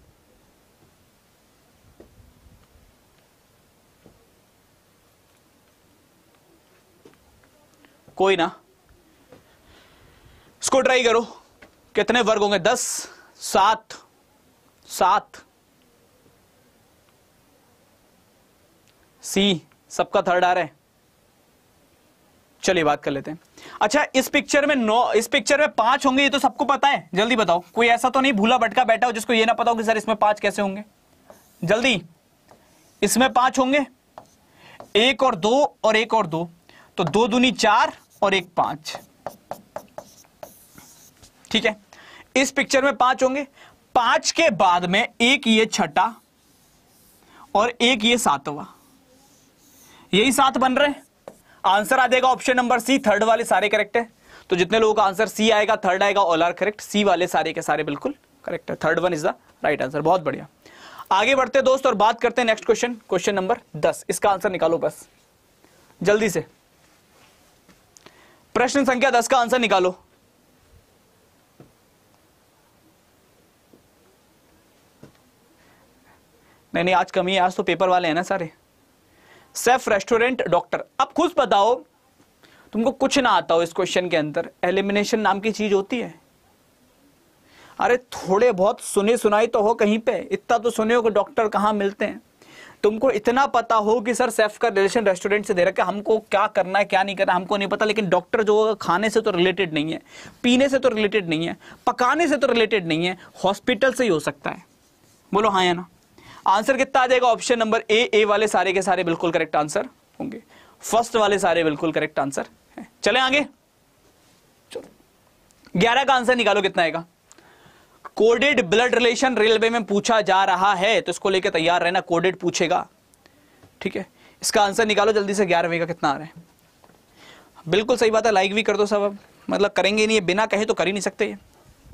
कोई ना इसको ट्राई करो कितने वर्ग होंगे दस सात सात सी सबका थर्ड आ रहा है चलिए बात कर लेते हैं अच्छा इस पिक्चर में नौ इस पिक्चर में पांच होंगे ये तो सबको पता है जल्दी बताओ कोई ऐसा तो नहीं भूला भटका बैठा हो जिसको ये ना पता हो कि सर इसमें पांच कैसे होंगे जल्दी इसमें पांच होंगे एक और दो और एक और दो तो दो दूनी चार और एक पांच ठीक है इस पिक्चर में पांच होंगे पांच के बाद में एक ये छठा और एक ये सातवा यही सात बन रहे आंसर आ जाएगा ऑप्शन नंबर सी थर्ड वाले सारे करेक्ट है तो जितने लोगों का आंसर सी आएगा थर्ड आएगा ऑल आर करेक्ट सी वाले सारे के सारे बिल्कुल करेक्ट है third one is the right answer बहुत बढ़िया आगे बढ़ते दोस्त और बात करते हैं नेक्स्ट क्वेश्चन क्वेश्चन नंबर दस इसका आंसर निकालो बस जल्दी से प्रश्न संख्या दस का आंसर निकालो नहीं नहीं आज कमी है आज तो पेपर वाले हैं ना सारे सेफ रेस्टोरेंट डॉक्टर अब खुद बताओ तुमको कुछ ना आता हो इस क्वेश्चन के अंदर एलिमिनेशन नाम की चीज होती है अरे थोड़े बहुत सुने सुनाई तो हो कहीं पे इतना तो सुने हो कि डॉक्टर कहां मिलते हैं तुमको इतना पता हो कि सर सेफ का रिलेशन रेस्टोरेंट से दे रखा है हमको क्या करना है क्या नहीं करना हमको नहीं पता लेकिन डॉक्टर जो होगा खाने से तो रिलेटेड नहीं है पीने से तो रिलेटेड नहीं है पकाने से तो रिलेटेड नहीं है हॉस्पिटल से ही हो सकता है बोलो हाँ या ना आंसर कितना आ जाएगा ऑप्शन नंबर ए ए वाले सारे के सारे बिल्कुल करेक्ट आंसर होंगे फर्स्ट वाले सारे बिल्कुल करेक्ट आंसर है चले आगे चलो ग्यारह का आंसर निकालो कितना आएगा कोडेड ब्लड रिलेशन रेलवे में पूछा जा रहा है तो इसको लेकर तैयार रहना कोडेड पूछेगा ठीक है इसका आंसर निकालो जल्दी से ग्यारहवीं का कितना आ रहा है बिल्कुल सही बात है लाइक भी कर दो सब अब मतलब करेंगे नहीं बिना कहे तो कर ही नहीं सकते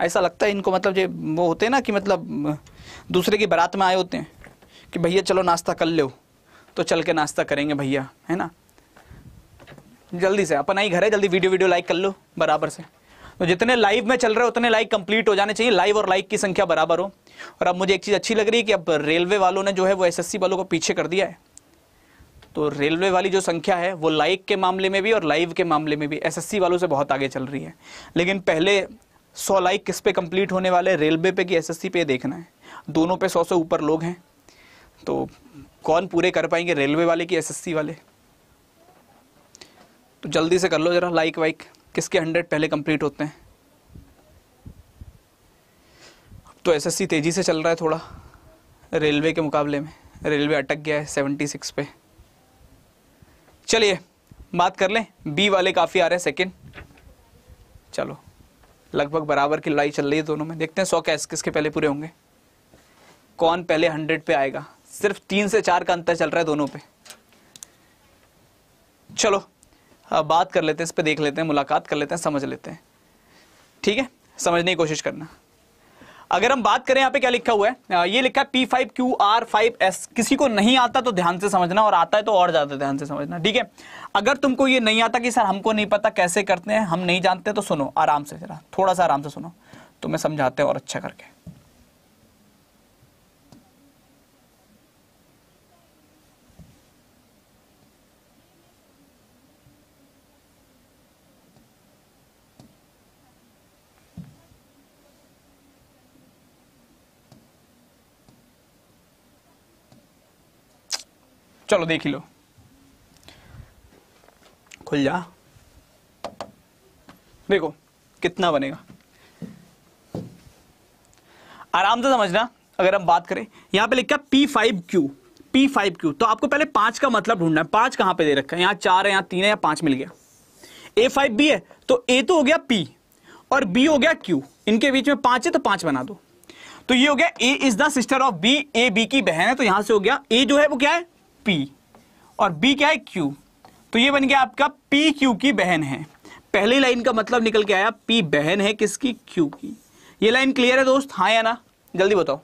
ऐसा लगता है इनको मतलब जो वो होते हैं ना कि मतलब दूसरे की बारात में आए होते हैं कि भैया चलो नाश्ता कर लो तो चल के नाश्ता करेंगे भैया है ना जल्दी से अपना ही घर है जल्दी वीडियो वीडियो लाइक कर लो बराबर से तो जितने लाइव में चल रहे उतने लाइक कंप्लीट हो जाने चाहिए लाइव और लाइक की संख्या बराबर हो और अब मुझे एक चीज़ अच्छी लग रही है कि अब रेलवे वालों ने जो है वो एस वालों को पीछे कर दिया है तो रेलवे वाली जो संख्या है वो लाइक के मामले में भी और लाइव के मामले में भी एस वालों से बहुत आगे चल रही है लेकिन पहले सौ लाइक किस पे कंप्लीट होने वाले रेलवे पे कि एस पे देखना है दोनों पे सौ से ऊपर लोग हैं तो कौन पूरे कर पाएंगे रेलवे वाले कि एस वाले तो जल्दी से कर लो ज़रा लाइक वाइक किसके हंड्रेड पहले कंप्लीट होते हैं तो एसएससी तेज़ी से चल रहा है थोड़ा रेलवे के मुकाबले में रेलवे अटक गया है सेवेंटी सिक्स पे चलिए बात कर लें बी वाले काफ़ी आ रहे हैं सेकेंड चलो लगभग बराबर की लड़ाई चल रही है दोनों में देखते हैं सौ कैस किसके पहले पूरे होंगे कौन पहले हंड्रेड पे आएगा सिर्फ तीन से चार का अंतर चल रहा है दोनों पे चलो हाँ, बात कर लेते हैं इस पर देख लेते हैं मुलाकात कर लेते हैं समझ लेते हैं ठीक है समझने की कोशिश करना अगर हम बात करें यहाँ पे क्या लिखा हुआ है ये लिखा है P five Q R five S किसी को नहीं आता तो ध्यान से समझना और आता है तो और ज्यादा ध्यान से समझना ठीक है अगर तुमको ये नहीं आता कि सर हमको नहीं पता कैसे करते हैं हम नहीं जानते तो सुनो आराम से जरा थोड़ा सा आराम से सुनो तुम्हें तो समझाते हैं और अच्छा करके चलो देख लो खुल जा देखो कितना बनेगा आराम से समझना अगर हम बात करें यहां पे लिखा P five Q P five Q तो आपको पहले पांच का मतलब ढूंढना है पांच कहां पे दे रखा है यहां चार है यहां तीन है या पांच मिल गया ए फाइव बी है तो ए तो हो गया पी और बी हो गया क्यू इनके बीच में पांच है तो पांच बना दो तो ये हो गया A is the sister of B A B की बहन है तो यहां से हो गया ए जो है वो क्या है P और बी क्या है क्यू तो ये बन गया आपका पी क्यू की बहन है पहली लाइन का मतलब निकल के आया पी बहन है किसकी क्यू की ये लाइन क्लियर है दोस्त हाँ या ना जल्दी बताओ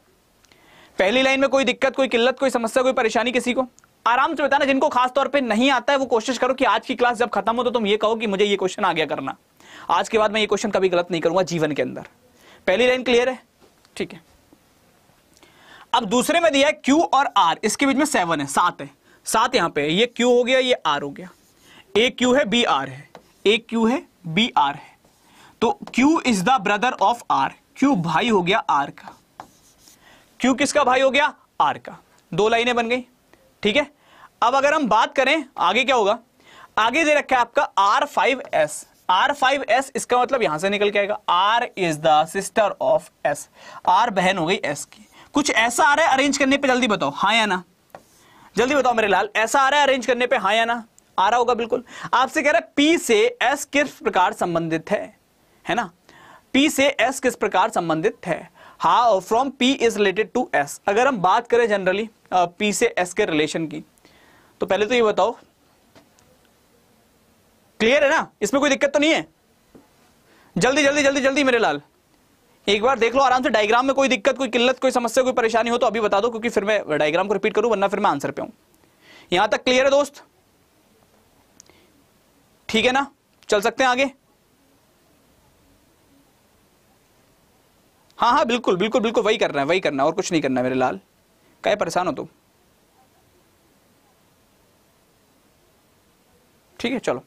पहली लाइन में कोई दिक्कत कोई किल्लत कोई समस्या कोई परेशानी किसी को आराम से बताना जिनको खास तौर पे नहीं आता है वो कोशिश करो कि आज की क्लास जब खत्म हो तो तुम ये कहो कि मुझे ये क्वेश्चन आ गया करना आज के बाद मैं ये क्वेश्चन कभी गलत नहीं करूंगा जीवन के अंदर पहली लाइन क्लियर है ठीक है अब दूसरे में दिया है क्यू और आर इसके बीच में सेवन है सात है सात यहां पे ये क्यू हो गया ये आर हो गया ए क्यू है बी आर है ए क्यू है बी आर है तो Q is the brother of R Q भाई हो गया आर का क्यू किसका भाई हो गया आर का दो लाइनें बन गई ठीक है अब अगर हम बात करें आगे क्या होगा आगे दे रखा है आपका R five S R five S इसका मतलब यहां से निकल के आएगा R is the sister of S R बहन हो गई एस की कुछ ऐसा आ रहा है अरेंज करने पे जल्दी बताओ हाँ या ना जल्दी बताओ मेरे लाल ऐसा आ रहा है अरेंज करने पे हाँ या ना आ रहा होगा बिल्कुल आपसे कह रहा है पी से एस किस प्रकार संबंधित है है ना पी से एस किस प्रकार संबंधित है हा from P is related to S अगर हम बात करें जनरली पी से एस के रिलेशन की तो पहले तो ये बताओ क्लियर है ना इसमें कोई दिक्कत तो नहीं है जल्दी जल्दी जल्दी जल्दी मेरे लाल एक बार देख लो आराम से डायग्राम में कोई दिक्कत कोई किल्लत कोई समस्या कोई परेशानी हो तो अभी बता दो क्योंकि फिर मैं डायग्राम को रिपीट करूं वरना फिर मैं आंसर पे हूं यहां तक क्लियर है दोस्त ठीक है ना चल सकते हैं आगे हाँ हाँ बिल्कुल बिल्कुल बिल्कुल वही करना है वही करना है और कुछ नहीं करना है मेरे लाल कहे परेशान हो तुम ठीक है चलो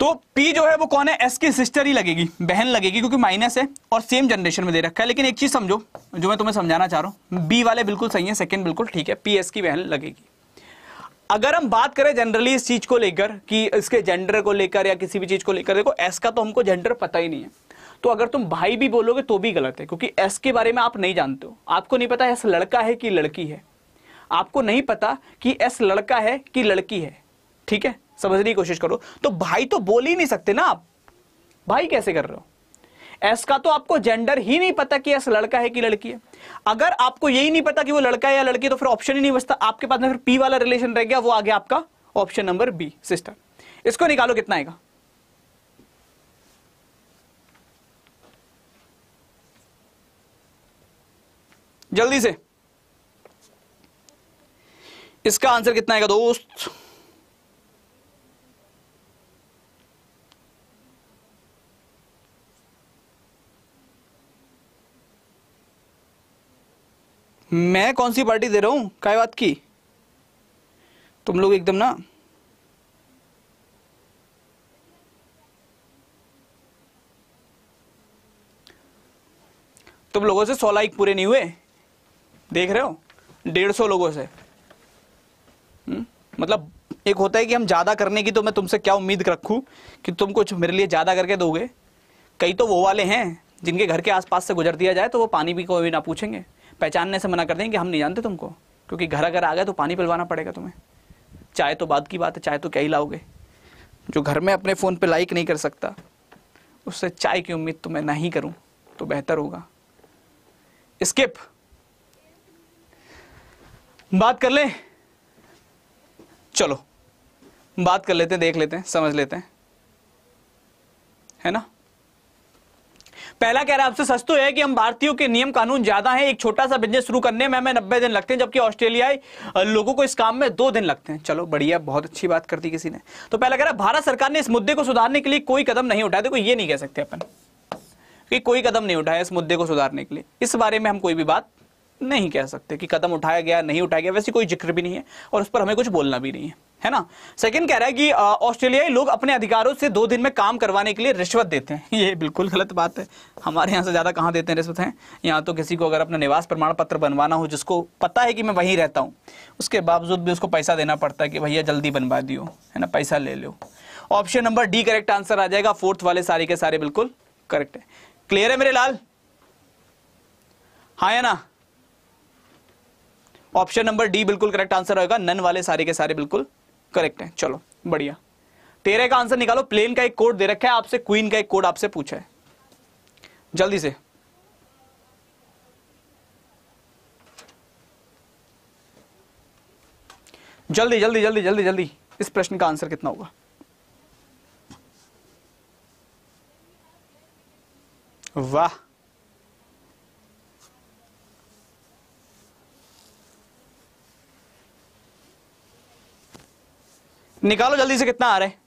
तो पी जो है वो कौन है एस की सिस्टर ही लगेगी बहन लगेगी क्योंकि माइनस है और सेम जनरेशन में दे रखा है लेकिन एक चीज समझो जो मैं तुम्हें समझाना चाह रहा हूँ बी वाले बिल्कुल सही है सेकंड बिल्कुल ठीक है पी एस की बहन लगेगी अगर हम बात करें जनरली इस चीज को लेकर कि इसके जेंडर को लेकर या किसी भी चीज को लेकर देखो एस का तो हमको जेंडर पता ही नहीं है तो अगर तुम भाई भी बोलोगे तो भी गलत है क्योंकि एस के बारे में आप नहीं जानते हो आपको नहीं पता एस लड़का है कि लड़की है आपको नहीं पता कि एस लड़का है कि लड़की है ठीक है समझने की कोशिश करो तो भाई तो बोल ही नहीं सकते ना आप भाई कैसे कर रहे हो एस का तो आपको जेंडर ही नहीं पता कि एस लड़का है कि लड़की है अगर आपको यही नहीं पता कि वो लड़का है या लड़की तो फिर ऑप्शन ही नहीं बचता आपके पास में फिर पी वाला रिलेशन रह गया वो आ गया आपका ऑप्शन नंबर बी सिस्टर इसको निकालो कितना आएगा जल्दी से इसका आंसर कितना आएगा दोस्त मैं कौन सी पार्टी दे रहा हूँ काय बात की तुम लोग एकदम ना तुम लोगों से सौ लाइक पूरे नहीं हुए देख रहे हो डेढ़ सौ लोगों से हुँ? हम्म? मतलब एक होता है कि हम ज़्यादा करने की तो मैं तुमसे क्या उम्मीद रखूँ कि तुम कुछ मेरे लिए ज़्यादा करके दोगे कई तो वो वाले हैं जिनके घर के आसपास से गुजर दिया जाए तो वो पानी भी को भी ना पूछेंगे पहचानने से मना कर देंगे हम नहीं जानते तुमको क्योंकि घर अगर आ गए तो पानी पिलवाना पड़ेगा तुम्हें चाय तो बाद की बात है चाय तो क्या ही लाओगे जो घर में अपने फ़ोन पे लाइक नहीं कर सकता उससे चाय की उम्मीद तो मैं नहीं करूं तो बेहतर होगा स्किप बात कर लें चलो बात कर लेते हैं देख लेते हैं समझ लेते हैं है ना पहला कह रहा है आपसे सस्तो है कि हम भारतीयों के नियम कानून ज्यादा है एक छोटा सा बिजनेस शुरू करने में हमें नब्बे दिन लगते हैं जबकि ऑस्ट्रेलियाई लोगों को इस काम में दो दिन लगते हैं चलो बढ़िया बहुत अच्छी बात कर दी किसी ने तो पहला कह रहा है भारत सरकार ने इस मुद्दे को सुधारने के लिए कोई कदम नहीं उठाया देखो ये नहीं कह सकते अपन कि कोई कदम नहीं उठाया इस मुद्दे को सुधारने के लिए इस बारे में हम कोई भी बात नहीं कह सकते कि कदम उठाया गया नहीं उठाया गया वैसे कोई जिक्र भी नहीं है और उस पर हमें कुछ बोलना भी नहीं है है ना सेकंड कह रहा है कि ऑस्ट्रेलियाई लोग अपने अधिकारों से दो दिन में काम करवाने के लिए रिश्वत देते हैं ये बिल्कुल गलत बात है हमारे यहाँ से ज़्यादा कहाँ देते हैं रिश्वत हैं यहाँ तो किसी को अगर अपना निवास प्रमाण पत्र बनवाना हो जिसको पता है कि मैं वहीं रहता हूँ उसके बावजूद भी उसको पैसा देना पड़ता है कि भैया जल्दी बनवा दियो है ना पैसा ले लो option number D correct answer आ जाएगा फोर्थ वाले सारे के सारे बिल्कुल करेक्ट है क्लियर है मेरे लाल हाँ या ना ऑप्शन नंबर डी बिल्कुल करेक्ट आंसर होगा नन वाले सारे के सारे बिल्कुल करेक्ट है चलो बढ़िया तेरह का आंसर निकालो प्लेन का एक कोड दे रखा है आपसे क्वीन का एक कोड आपसे पूछा है जल्दी से जल्दी जल्दी जल्दी जल्दी जल्दी इस प्रश्न का आंसर कितना होगा वाह निकालो जल्दी से कितना आ रहा है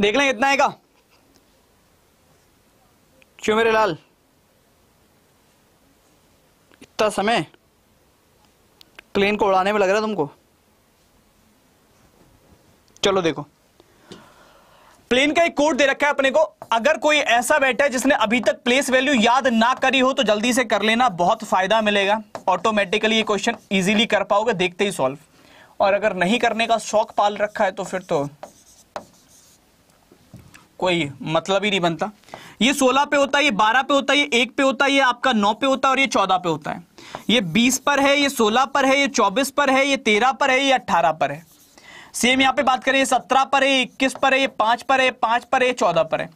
देख लें इतना आएगा क्यों मेरे लाल इतना समय प्लेन को उड़ाने में लग रहा है तुमको चलो देखो प्लेन का एक कोड दे रखा है अपने को अगर कोई ऐसा बैठा है जिसने अभी तक प्लेस वैल्यू याद ना करी हो तो जल्दी से कर लेना बहुत फायदा मिलेगा ऑटोमेटिकली ये क्वेश्चन इजीली कर पाओगे देखते ही सॉल्व और अगर नहीं करने का शौक पाल रखा है तो फिर तो कोई मतलब ही नहीं बनता ये सोलह पे होता है ये बारह पे होता है ये एक पे होता है ये आपका नौ पे होता है और ये चौदह पे होता है ये बीस पर है ये सोलह पर है ये चौबीस पर है ये तेरह पर है ये अट्ठारह पर है सेम यहाँ पे बात करें ये सत्रह पर है इक्कीस पर है ये पांच पर है पांच पर है चौदह पर है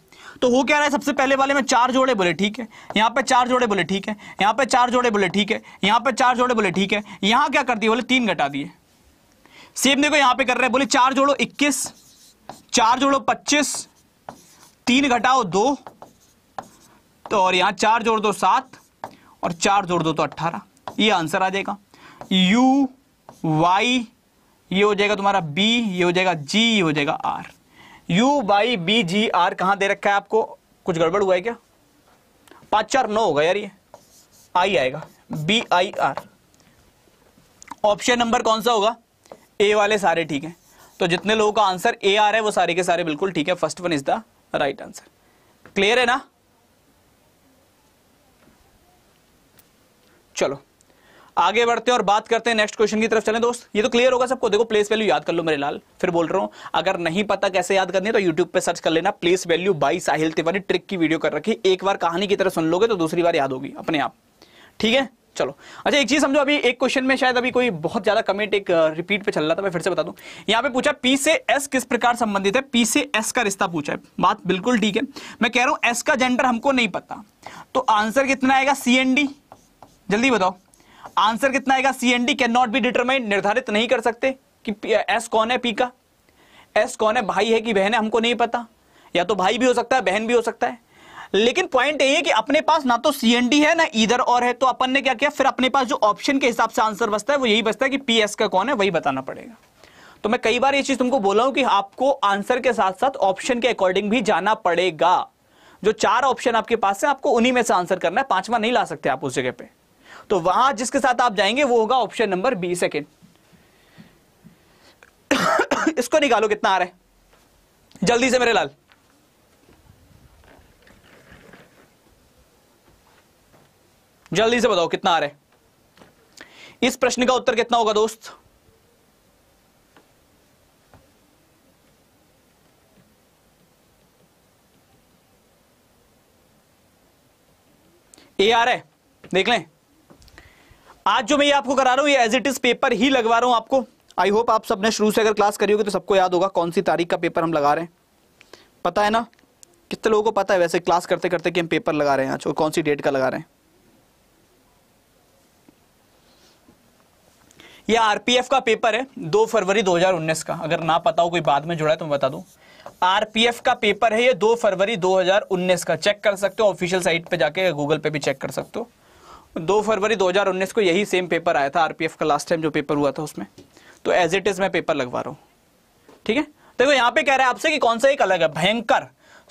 तो हो क्या रहा है सबसे पहले वाले में चार जोड़े बोले ठीक है यहाँ पे चार जोड़े बोले ठीक है यहाँ पे चार जोड़े बोले ठीक है यहाँ पे चार जोड़े बोले ठीक है यहाँ क्या कर दिए बोले तीन घटा दिए सेम देखो यहाँ पे कर रहे हैं बोले चार जोड़ो इक्कीस चार जोड़ो पच्चीस तीन घटाओ दो तो और यहां चार जोड़ दो सात और चार जोड़ दो तो अट्ठारह ये आंसर आ जाएगा यू वाई ये हो जाएगा तुम्हारा बी ये हो जाएगा जी ये हो जाएगा R U by B G R कहाँ दे रखा है आपको कुछ गड़बड़ हुआ है क्या पांच चार नौ होगा यार ये आई आएगा B I R option number कौन सा होगा ए वाले सारे ठीक हैं तो जितने लोगों का आंसर ए आ रहा है वो सारे के सारे बिल्कुल ठीक है first one is the right answer clear है ना चलो आगे बढ़ते हैं और बात करते हैं नेक्स्ट क्वेश्चन की तरफ चलें दोस्त ये तो क्लियर होगा सबको देखो प्लेस वैल्यू याद कर लो मेरे लाल फिर बोल रहा हूं अगर नहीं पता कैसे याद करनी है तो यूट्यूब पे सर्च कर लेना place value by Sahil Tiwari trick की वीडियो कर रखी एक बार कहानी की तरह सुन लोगे तो दूसरी बार याद होगी अपने आप ठीक है चलो अच्छा एक चीज समझो अभी एक क्वेश्चन में शायद अभी कोई बहुत ज्यादा कमेंट एक रिपीट पे चल रहा था मैं फिर से बता दूं यहां पे पूछा पी से एस किस प्रकार संबंधित है पी से एस का रिश्ता पूछा है बात बिल्कुल ठीक है मैं कह रहा हूं एस का जेंडर हमको नहीं पता तो आंसर कितना आएगा सी एन डी जल्दी बताओ आंसर कितना आएगा C N D can not be determine निर्धारित नहीं कर सकते कि एस कौन है पी का एस कौन है भाई है कि बहन है हमको नहीं पता या तो भाई भी हो सकता है बहन भी हो सकता है लेकिन पॉइंट यही है कि अपने पास ना तो सीएनडी है ना इधर और है तो अपन ने क्या किया फिर अपने पास जो ऑप्शन के हिसाब से आंसर बचता है वो यही बचता है कि एस का कौन है वही बताना पड़ेगा तो मैं कई बार ये चीज तुमको बोला हूं कि आपको आंसर के साथ साथ ऑप्शन के अकॉर्डिंग भी जाना पड़ेगा जो चार ऑप्शन आपके पास है आपको उन्हीं में से आंसर करना है पांचवा नहीं ला सकते आप उस जगह पे तो वहां जिसके साथ आप जाएंगे वो होगा ऑप्शन नंबर बी सेकेंड इसको निकालो कितना आ रहा है जल्दी से मेरे लाल जल्दी से बताओ कितना आ रहा है इस प्रश्न का उत्तर कितना होगा दोस्त ए आ रहा है देख लें आज जो मैं ये आपको करा रहा हूं ये एज इट इज पेपर ही लगवा रहा हूं आपको आई होप आप सबने शुरू से अगर क्लास करी होगी तो सबको याद होगा कौन सी तारीख का पेपर हम लगा रहे हैं पता है ना कितने लोगों को पता है वैसे क्लास करते करते कि हम पेपर लगा रहे हैं आज और कौन सी डेट का लगा रहे हैं ये आरपीएफ का पेपर है दो फरवरी 2019 का अगर ना पता हो कोई बाद में जुड़ा है तो मैं बता दूं आरपीएफ का पेपर है ये दो फरवरी 2019 का चेक कर सकते हो ऑफिशियल साइट पे जाके गूगल पे भी चेक कर सकते हो दो फरवरी 2019 को यही सेम पेपर आया था आरपीएफ का लास्ट टाइम जो पेपर हुआ था उसमें तो एज इट इज मैं पेपर लगवा रहा हूँ ठीक है देखो यहाँ पे कह रहा है आपसे कि कौन सा एक अलग है भयंकर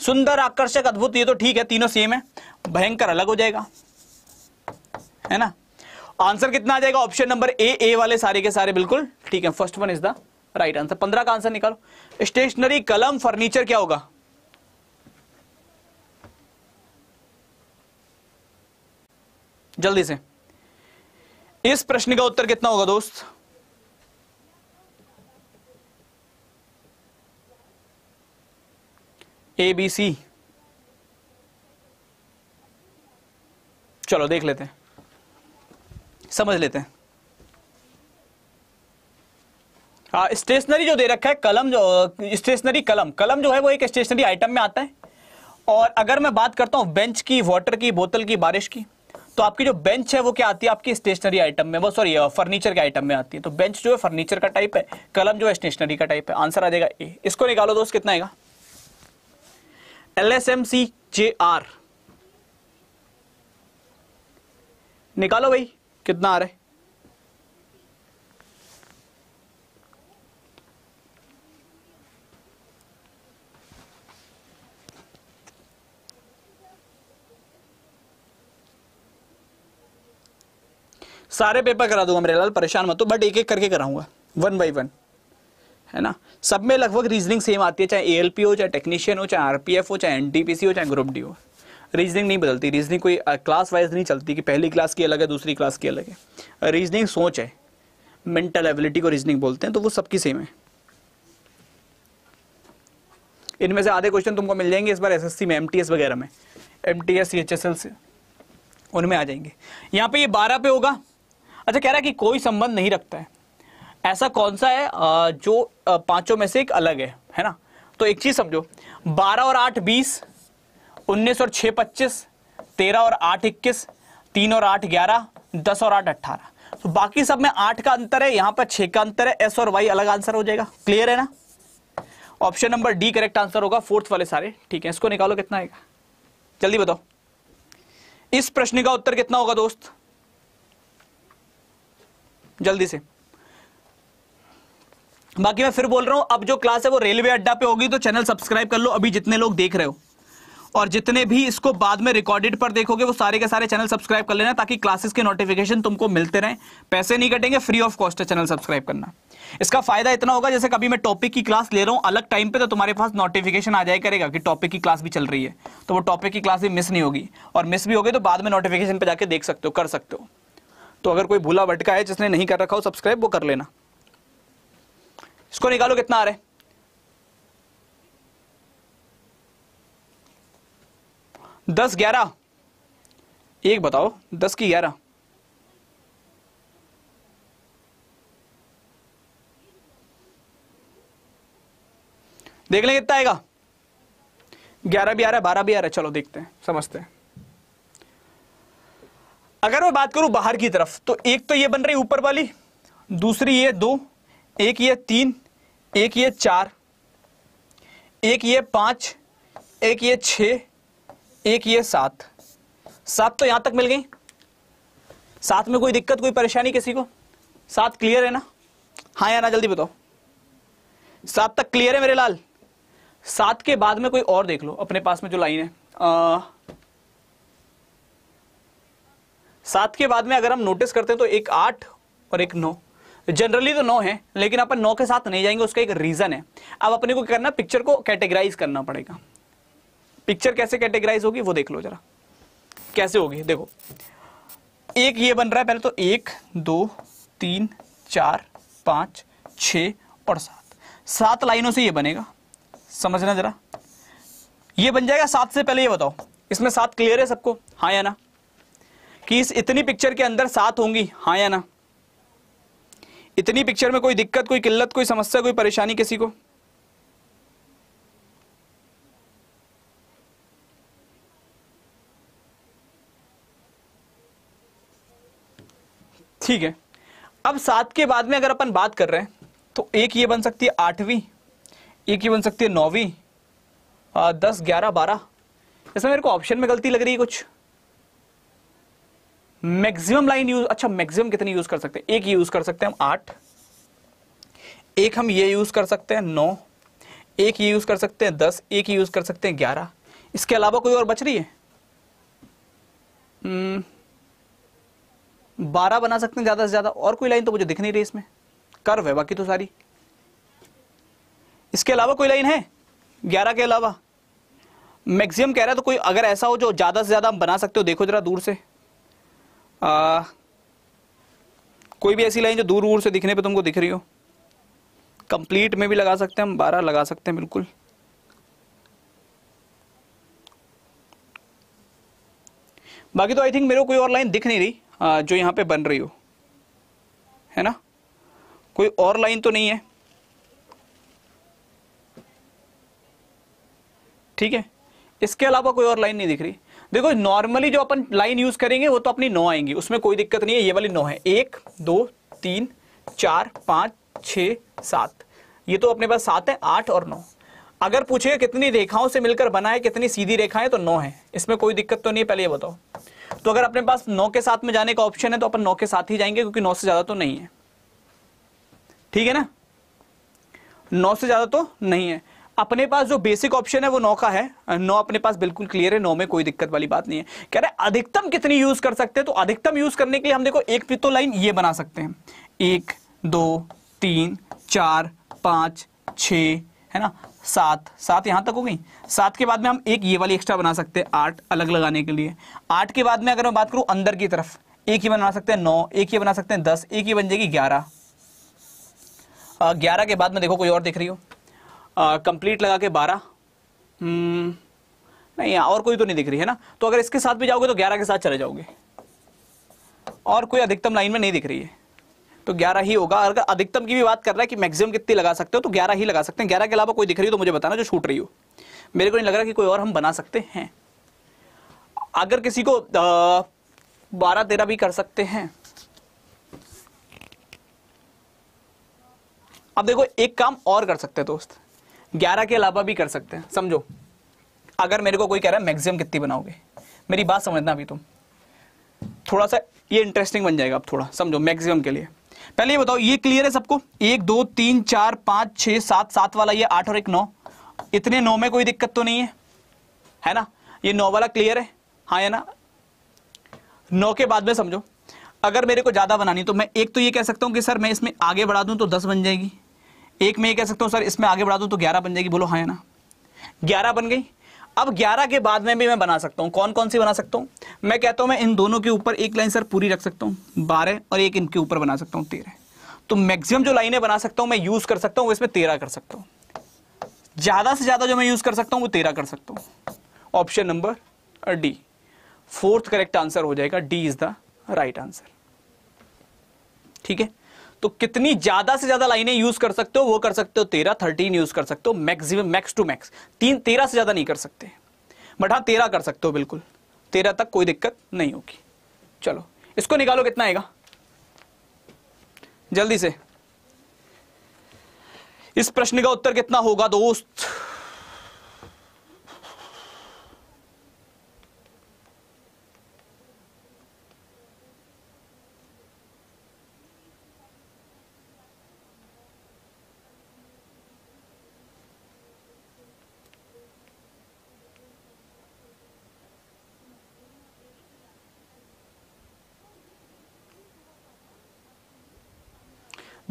सुंदर आकर्षक अद्भुत ये तो ठीक है तीनों सेम है भयंकर अलग हो जाएगा है ना आंसर कितना आ जाएगा ऑप्शन नंबर ए ए वाले सारे के सारे बिल्कुल ठीक है first one is the right answer पंद्रह का आंसर निकालो स्टेशनरी कलम फर्नीचर क्या होगा जल्दी से इस प्रश्न का उत्तर कितना होगा दोस्त ए बी सी चलो देख लेते हैं समझ लेते हैं स्टेशनरी हाँ, जो दे रखा है कलम जो स्टेशनरी कलम कलम जो है वो एक स्टेशनरी आइटम में आता है और अगर मैं बात करता हूँ बेंच की वाटर की बोतल की बारिश की तो आपकी जो बेंच है वो क्या आती है आपकी स्टेशनरी आइटम में वो सॉरी फर्नीचर के आइटम में आती है तो बेंच जो है फर्नीचर का टाइप है कलम जो है स्टेशनरी का टाइप है आंसर आ जाएगा ए इसको निकालो दोस्त कितना आएगा L S M C J R निकालो भाई कितना आ रहा है सारे पेपर करा दूंगा मेरे लाल परेशान मत हो बट एक एक करके कराऊंगा वन बाई वन है ना सब में लगभग रीजनिंग सेम आती है चाहे एएलपी हो चाहे टेक्नीशियन हो चाहे आरपीएफ हो चाहे एनटीपीसी हो चाहे ग्रुप डी हो रीजनिंग नहीं बदलती रीजनिंग कोई क्लास वाइज नहीं चलती कि पहली क्लास की अलग है दूसरी क्लास की अलग है रीजनिंग सोच है मेंटल एबिलिटी को रीजनिंग बोलते हैं तो वो सबकी सेम है इनमें से आधे क्वेश्चन तुमको मिल जाएंगे इस बार एसएससी में एमटीएस वगैरह में एमटीएस सीएचएसएल से उनमें आ जाएंगे यहाँ पे ये बारह पे होगा अच्छा कह रहा है कि कोई संबंध नहीं रखता है ऐसा कौन सा है जो पांचों में से एक अलग है है ना तो एक चीज समझो बारह और आठ बीस उन्नीस और छः पच्चीस तेरह और आठ इक्कीस तीन और आठ ग्यारह दस और आठ अट्ठारह तो बाकी सब में आठ का अंतर है यहां पर छह का अंतर है एस और वाई अलग आंसर हो जाएगा क्लियर है ना option number D correct answer होगा फोर्थ वाले सारे ठीक है इसको निकालो कितना आएगा जल्दी बताओ इस प्रश्न का उत्तर कितना होगा दोस्त जल्दी से बाकी मैं फिर बोल रहा हूं अब जो क्लास है वो रेलवे अड्डा पे होगी तो चैनल सब्सक्राइब कर लो अभी जितने लोग देख रहे हो और जितने भी इसको बाद में रिकॉर्डेड पर देखोगे वो सारे के सारे चैनल सब्सक्राइब कर लेना ताकि क्लासेस के नोटिफिकेशन तुमको मिलते रहें पैसे नहीं कटेंगे फ्री ऑफ कॉस्ट है चैनल सब्सक्राइब करना इसका फायदा इतना होगा जैसे कभी मैं टॉपिक की क्लास ले रहा हूं अलग टाइम पे तो तुम्हारे पास नोटिफिकेशन आ जाए करेगा कि टॉपिक की क्लास भी चल रही है तो वो टॉपिक की क्लास भी मिस नहीं होगी और मिस भी होगी तो बाद में नोटिफिकेशन पर जाके देख सकते हो कर सकते हो तो अगर कोई भूला भटका है जिसने नहीं कर रखा हो सब्सक्राइब वो कर लेना इसको निकालो कितना आ रहा है दस ग्यारह एक बताओ दस की ग्यारह देख लें कितना आएगा ग्यारह भी आ रहा है बारह भी आ रहा है चलो देखते हैं समझते हैं अगर मैं बात करूं बाहर की तरफ तो एक तो ये बन रही ऊपर वाली दूसरी ये दो एक ये तीन एक ये चार एक ये पांच एक ये छह एक ये सात सात तो यहां तक मिल गई सात में कोई दिक्कत कोई परेशानी किसी को सात क्लियर है ना हाँ या ना जल्दी बताओ सात तक क्लियर है मेरे लाल सात के बाद में कोई और देख लो अपने पास में जो लाइन है आ, सात के बाद में अगर हम नोटिस करते हैं तो एक आठ और एक नौ जनरली तो नौ है लेकिन अपन नौ के साथ नहीं जाएंगे उसका एक रीजन है अब अपने को करना पिक्चर को कैटेगराइज करना पड़ेगा पिक्चर कैसे कैटेगराइज होगी वो देख लो जरा कैसे होगी देखो एक ये बन रहा है पहले तो एक दो तीन चार पांच छ और सात सात लाइनों से ये बनेगा समझना जरा ये बन जाएगा सात से पहले ये बताओ इसमें सात क्लियर है सबको हाँ या ना कि इस इतनी पिक्चर के अंदर सात होंगी हाँ या ना इतनी पिक्चर में कोई दिक्कत कोई किल्लत कोई समस्या कोई परेशानी किसी को ठीक है अब सात के बाद में अगर अपन बात कर रहे हैं तो एक ये बन सकती है आठवीं एक ये बन सकती है नौवीं दस ग्यारह बारह इसमें मेरे को ऑप्शन में गलती लग रही है कुछ मैक्सिमम लाइन यूज अच्छा मैक्सिमम कितनी यूज कर सकते हैं एक यूज कर सकते हैं हम आठ एक हम ये यूज कर सकते हैं नौ एक ये यूज कर सकते हैं दस एक यूज कर सकते हैं ग्यारह इसके अलावा कोई और बच रही है hmm, बारह बना सकते हैं ज्यादा से ज्यादा और कोई लाइन तो मुझे दिख नहीं रही इसमें कर्व है बाकी तो सारी इसके अलावा कोई लाइन है ग्यारह के अलावा मैक्सिमम कह रहा है तो कोई अगर ऐसा हो जो ज्यादा से ज्यादा हम बना सकते हो देखो जरा दूर से आ, कोई भी ऐसी लाइन जो दूर दूर से दिखने पे तुमको दिख रही हो कंप्लीट में भी लगा सकते हैं हम बारह लगा सकते हैं बिल्कुल बाकी तो आई थिंक मेरे को कोई और लाइन दिख नहीं रही जो यहाँ पे बन रही हो है ना कोई और लाइन तो नहीं है ठीक है इसके अलावा कोई और लाइन नहीं दिख रही देखो नॉर्मली जो अपन लाइन यूज करेंगे वो तो अपनी नौ आएंगी उसमें कोई दिक्कत नहीं है ये वाली नौ है एक दो तीन चार पाँच छ सात ये तो अपने पास सात है आठ और नौ अगर पूछे कितनी रेखाओं से मिलकर बना है कितनी सीधी रेखाएं तो नौ है इसमें कोई दिक्कत तो नहीं है पहले ये बताओ तो अगर अपने पास नौ के साथ में जाने का ऑप्शन है तो अपन नौ के साथ ही जाएंगे क्योंकि नौ से ज्यादा तो नहीं है ठीक है ना नौ से ज्यादा तो नहीं है अपने पास जो बेसिक ऑप्शन है वो नौ का है नौ अपने पास बिल्कुल क्लियर है नौ में कोई दिक्कत वाली बात नहीं है कह रहे अधिकतम कितनी यूज कर सकते हैं तो अधिकतम यूज करने के लिए हम देखो एक तो लाइन ये बना सकते हैं एक दो तीन चार पांच छ है ना सात सात यहाँ तक हो गई सात के बाद में हम एक ये वाली एक्स्ट्रा बना सकते हैं आठ अलग लगाने के लिए आठ के बाद में अगर मैं बात करूँ अंदर की तरफ एक ही बना सकते हैं नौ एक ही बना सकते हैं दस एक ही बन जाएगी ग्यारह ग्यारह के बाद में देखो कोई और देख रही हो कंप्लीट लगा के बारह हम्म, नहीं और कोई तो नहीं दिख रही है ना तो अगर इसके साथ भी जाओगे तो ग्यारह के साथ चले जाओगे और कोई अधिकतम लाइन में नहीं दिख रही है तो 11 ही होगा अगर अधिकतम की भी बात कर रहा है कि मैक्सिमम कितनी लगा सकते हो तो 11 ही लगा सकते हैं 11 के अलावा कोई दिख रही हो तो मुझे बताना जो छूट रही हो मेरे को नहीं लग रहा कि कोई और हम बना सकते हैं अगर किसी को बारह तेरह भी कर सकते हैं अब देखो एक काम और कर सकते हैं दोस्त ग्यारह के अलावा भी कर सकते हैं समझो अगर मेरे को कोई कह रहा है मैक्सिमम कितनी बनाओगे मेरी बात समझना अभी तुम थोड़ा सा ये इंटरेस्टिंग बन जाएगा अब थोड़ा समझो मैक्सिमम के लिए पहले ये बताओ ये क्लियर है सबको एक दो तीन चार पांच छह सात सात वाला ये आठ और एक नौ इतने नौ में कोई दिक्कत तो नहीं है है ना ये नौ वाला क्लियर है हाँ है ना नौ के बाद में समझो अगर मेरे को ज़्यादा बनानी तो मैं एक तो ये कह सकता हूँ कि सर मैं इसमें आगे बढ़ा दूं तो दस बन जाएगी एक में ये कह सकता हूँ सर इसमें आगे बढ़ा दूं तो ग्यारह बन जाएगी बोलो हाँ है ना ग्यारह बन गई अब 11 के बाद में भी मैं बना सकता हूँ कौन कौन सी बना सकता हूँ मैं कहता हूँ मैं इन दोनों के ऊपर एक लाइन सर पूरी रख सकता हूँ बारह और एक इनके ऊपर बना सकता हूँ तेरह तो मैक्सिमम जो लाइनें बना सकता हूँ मैं यूज़ कर सकता हूँ वो इसमें तेरह कर सकता हूँ ज़्यादा से ज़्यादा जो मैं यूज़ कर सकता हूँ वो तेरह कर सकता हूँ option number D fourth correct answer हो जाएगा D is the right answer ठीक है तो कितनी ज्यादा से ज्यादा लाइनें यूज कर सकते हो वो कर सकते हो तेरह थर्टीन यूज कर सकते हो मैक्सिमम मैक्स टू मैक्स तीन तेरह से ज्यादा नहीं कर सकते बट हाँ तेरह कर सकते हो बिल्कुल तेरह तक कोई दिक्कत नहीं होगी चलो इसको निकालो कितना आएगा जल्दी से इस प्रश्न का उत्तर कितना होगा दोस्त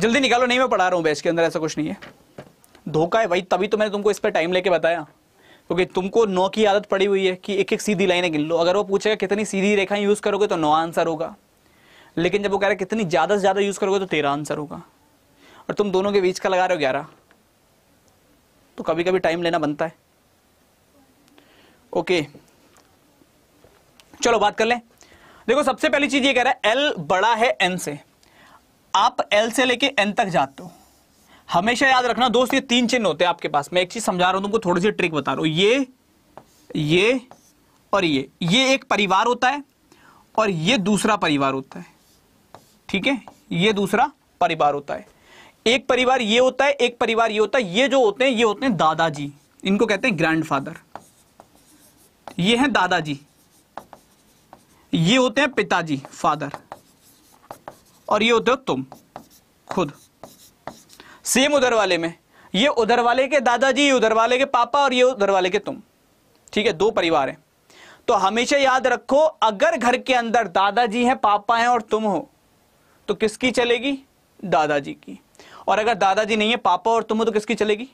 जल्दी निकालो नहीं मैं पढ़ा रहा हूँ बैच के अंदर ऐसा कुछ नहीं है धोखा है भाई तभी तो मैंने तुमको इस पर टाइम लेके बताया क्योंकि तो तुमको नौ की आदत पड़ी हुई है कि एक एक सीधी लाइनें गिन लो अगर वो पूछेगा कितनी सीधी रेखा यूज़ करोगे तो नौ आंसर होगा लेकिन जब वो कह रहा है कितनी ज़्यादा से ज़्यादा यूज़ करोगे तो तेरह आंसर होगा और तुम दोनों के बीच का लगा रहे हो ग्यारह तो कभी कभी टाइम लेना बनता है ओके चलो बात कर लें देखो सबसे पहली चीज़ ये कह रहा है एल बड़ा है एन से आप एल से लेके एन तक जाते हो हमेशा याद रखना दोस्त ये तीन चिन्ह होते हैं आपके पास मैं एक चीज समझा रहा हूं तुमको थोड़ी सी ट्रिक बता रहा हूं ये ये और ये ये एक परिवार होता है और ये दूसरा परिवार होता है ठीक है ये दूसरा परिवार होता है एक परिवार ये होता है एक परिवार ये होता है ये जो होते हैं ये होते हैं दादाजी इनको कहते हैं ग्रैंडफादर ये हैं दादाजी ये होते हैं पिताजी फादर और ये होते हो तुम खुद सेम उधर वाले में ये उधर वाले के दादाजी उधर वाले के पापा और ये उधर वाले के तुम ठीक है दो परिवार हैं तो हमेशा याद रखो अगर घर के अंदर दादाजी हैं पापा हैं और तुम हो तो किसकी चलेगी दादाजी की और अगर दादाजी नहीं है पापा और तुम हो तो किसकी चलेगी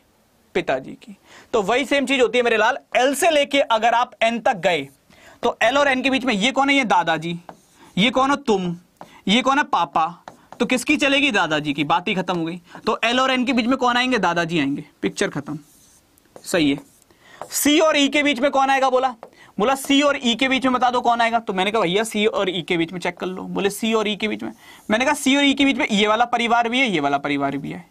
पिताजी की तो वही सेम चीज होती है मेरे लाल एल से लेके अगर आप एन तक गए तो एल और एन के बीच में ये कौन है ये दादाजी ये कौन हो तुम ये कौन है पापा तो किसकी चलेगी दादाजी की बात ही खत्म हो गई तो एल और एन के बीच में कौन आएंगे दादाजी आएंगे पिक्चर खत्म सही है सी और ई e के बीच में कौन आएगा बोला बोला सी और ई e के बीच में बता दो कौन आएगा तो मैंने कहा भैया सी और ई e के बीच में चेक कर लो बोले सी और ई e के बीच में मैंने कहा सी और ई e के बीच में ये वाला परिवार भी है ये वाला परिवार भी है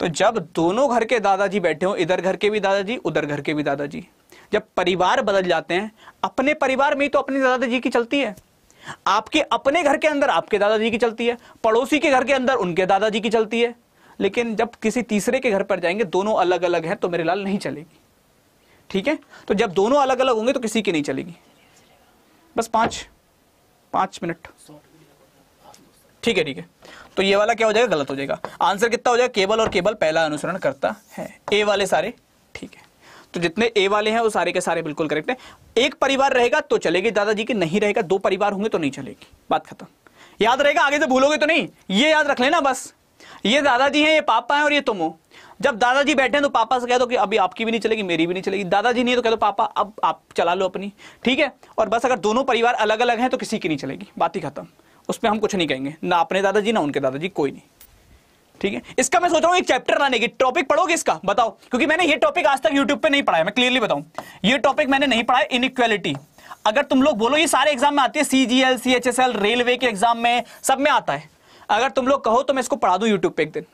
तो जब दोनों घर के दादाजी बैठे हो इधर घर के भी दादाजी उधर घर के भी दादाजी जब परिवार बदल जाते हैं अपने परिवार में ही तो अपनी दादाजी की चलती है आपके अपने घर के अंदर आपके दादाजी की चलती है पड़ोसी के घर के अंदर उनके दादाजी की चलती है लेकिन जब किसी तीसरे के घर पर जाएंगे दोनों अलग अलग हैं तो मेरे लाल नहीं चलेगी ठीक है तो जब दोनों अलग अलग होंगे तो किसी की नहीं चलेगी बस पांच पांच मिनट ठीक है ठीक है तो ये वाला क्या हो जाएगा गलत हो जाएगा आंसर कितना हो जाएगा केबल और केबल पहला अनुसरण करता है ए वाले सारे ठीक है तो जितने ए वाले हैं वो सारे के सारे बिल्कुल करेक्ट है एक परिवार रहेगा तो चलेगी दादाजी की नहीं रहेगा दो परिवार होंगे तो नहीं चलेगी बात खत्म याद रहेगा आगे से भूलोगे तो नहीं ये याद रख लेना बस ये दादाजी हैं ये पापा हैं और ये तुम हो जब दादाजी बैठे हैं तो पापा से कह दो कि अभी आपकी भी नहीं चलेगी मेरी भी नहीं चलेगी दादाजी नहीं है तो कह दो पापा अब आप चला लो अपनी ठीक है और बस अगर दोनों परिवार अलग अलग हैं तो किसी की नहीं चलेगी बात ही खत्म उसमें हम कुछ नहीं कहेंगे ना अपने दादाजी ना उनके दादाजी कोई नहीं ठीक है इसका मैं सोच रहा हूँ एक चैप्टर लाने की टॉपिक पढ़ोगे इसका बताओ क्योंकि मैंने ये टॉपिक आज तक यूट्यूब पे नहीं पढ़ाया मैं क्लियरली बताऊं ये टॉपिक मैंने नहीं पढ़ाया इनइक्वालिटी अगर तुम लोग बोलो ये सारे एग्जाम में आती है सीजीएल सीएचएसएल रेलवे के एग्जाम में सब में आता है अगर तुम लोग कहो तो मैं इसको पढ़ा दू यूट्यूब पे एक दिन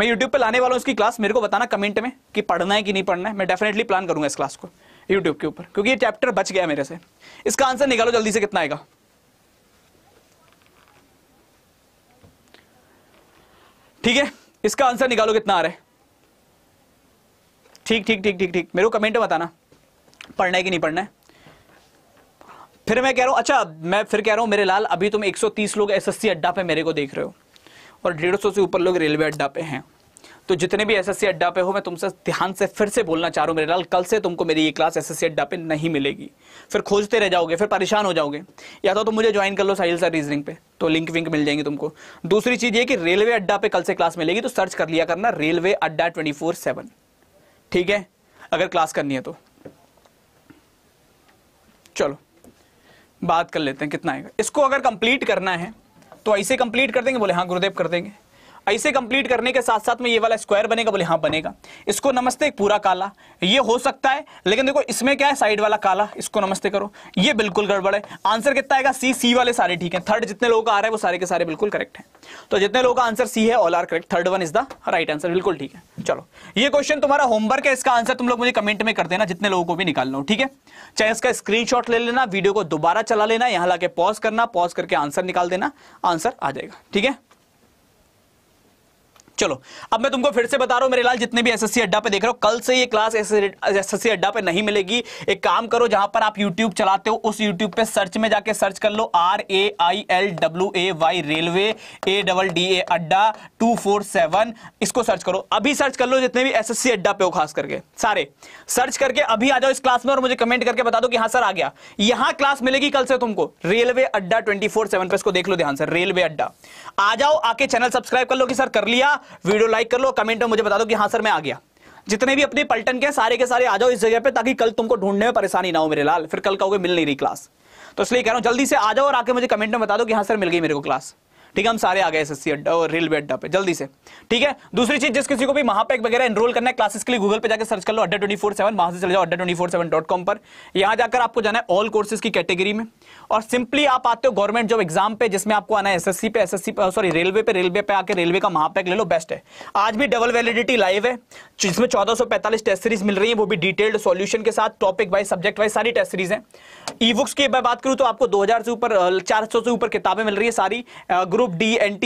मैं यूट्यूब पे लाने वाला हूँ इसकी क्लास मेरे को बताना कमेंट में कि पढ़ना है कि नहीं पढ़ना है मैं डेफिनेटली प्लान करूंगा इस क्लास को यूट्यूब के ऊपर क्योंकि ये चैप्टर बच गया मेरे से इसका आंसर निकालो जल्दी से कितना आएगा ठीक है इसका आंसर निकालो कितना आ रहा है ठीक ठीक ठीक ठीक ठीक मेरे को कमेंट बताना पढ़ना है कि नहीं पढ़ना है फिर मैं कह रहा हूँ अच्छा मैं फिर कह रहा हूँ मेरे लाल अभी तुम 130 लोग एसएससी अड्डा पे मेरे को देख रहे हो और डेढ़ सौ से ऊपर लोग रेलवे अड्डा पे हैं तो जितने भी एसएससी अड्डा पे हो मैं तुमसे ध्यान से फिर से बोलना चाह रहा हूँ मेरे लाल कल से तुमको मेरी ये क्लास एसएससी अड्डा पे नहीं मिलेगी फिर खोजते रह जाओगे फिर परेशान हो जाओगे या तो तुम मुझे ज्वाइन कर लो साहिल सर रीजनिंग पे तो लिंक विंक मिल जाएंगे तुमको दूसरी चीज़ ये कि रेलवे अड्डा पे कल से क्लास मिलेगी तो सर्च कर लिया करना रेलवे अड्डा ट्वेंटी ठीक है अगर क्लास करनी है तो चलो बात कर लेते हैं कितना आएगा इसको अगर कंप्लीट करना है तो ऐसे कंप्लीट कर देंगे बोले हाँ गुरुदेव कर देंगे ऐसे कंप्लीट करने के साथ साथ में ये वाला स्क्वायर बनेगा बोले हाँ बनेगा इसको नमस्ते पूरा काला ये हो सकता है लेकिन देखो इसमें क्या है साइड वाला काला इसको नमस्ते करो ये बिल्कुल गड़बड़ है आंसर कितना आएगा सी सी वाले सारे ठीक है थर्ड जितने लोगों का आ रहा है वो सारे के सारे बिल्कुल करेक्ट है तो जितने लोगों का आंसर सी है all are correct third one is the right answer बिल्कुल ठीक है चलो ये क्वेश्चन तुम्हारा होमवर्क है इसका आंसर तुम लोग मुझे कमेंट में कर देना जितने लोगों को भी निकालना हो ठीक है चाहे इसका शॉट ले लेना वीडियो को दोबारा चला लेना यहां लाके पॉज करना पॉज करके आंसर निकाल देना आंसर आ जाएगा ठीक है चलो अब मैं तुमको फिर से बता रहा हूँ मेरे लाल जितने भी एसएससी अड्डा पे देख रहे हो कल से ये क्लास एसएससी अड्डा पे नहीं मिलेगी एक काम करो जहां पर आप यूट्यूब चलाते हो उस यूट्यूब पे सर्च में जाके सर्च कर लो R A I L W A Y railway A double D A Adda two four seven इसको सर्च करो अभी सर्च कर लो जितने भी एस अड्डा पे हो खास करके सारे सर्च करके अभी आ जाओ इस क्लास में और मुझे कमेंट करके बता दो कि हाँ सर आ गया यहां क्लास मिलेगी कल से तुमको railway Adda twenty four seven पे इसको देख लो ध्यान से रेलवे अड्डा आ जाओ आके चैनल सब्सक्राइब कर लो कि सर कर लिया वीडियो लाइक कर लो कमेंट में मुझे बता दो कि हाँ सर मैं आ गया जितने भी अपने पलटन के सारे के सारे आ जाओ इस जगह पे ताकि कल तुमको ढूंढने में परेशानी ना हो मेरे लाल फिर कल कहोगे मिल नहीं रही क्लास तो इसलिए कह रहा हूँ जल्दी से आ जाओ और आके मुझे कमेंट में बता दो कि हाँ सर मिल गई मेरे को क्लास ठीक है हम सारे आ गए एस अड्डा और रेलवे अड्डा पे जल्दी से ठीक है दूसरी चीज जिस किसी को भी महापैक वगैरह एनरोल करना है क्लासेस के लिए गूगल पे जाकर सर्च कर लो अड्डा ट्वेंटी फोर सेवन वहां से चले जाओ Adda twenty four seven dot com पर यहाँ जाकर आपको जाना है ऑल कोर्सेज की कैटेगरी में और सिंपली आप आते हो गवर्नमेंट जॉब एग्जाम पे जिसमें आपको आना है एसएससी पे एसएससी पे सॉरी oh, रेलवे पे रेलवे पे आके रेलवे का महापैक ले लो बेस्ट है आज भी डबल वैलिडिटी लाइव है जिसमें 1445 टेस्ट सीरीज मिल रही है वो भी डिटेल्ड सॉल्यूशन के साथ टॉपिक वाइज सब्जेक्ट वाइज सारी टेस्ट सीरीज है ई बुक्स की मैं बात करूँ तो आपको दो से ऊपर चार से ऊपर किताबें मिल रही है सारी ग्रुप डी एन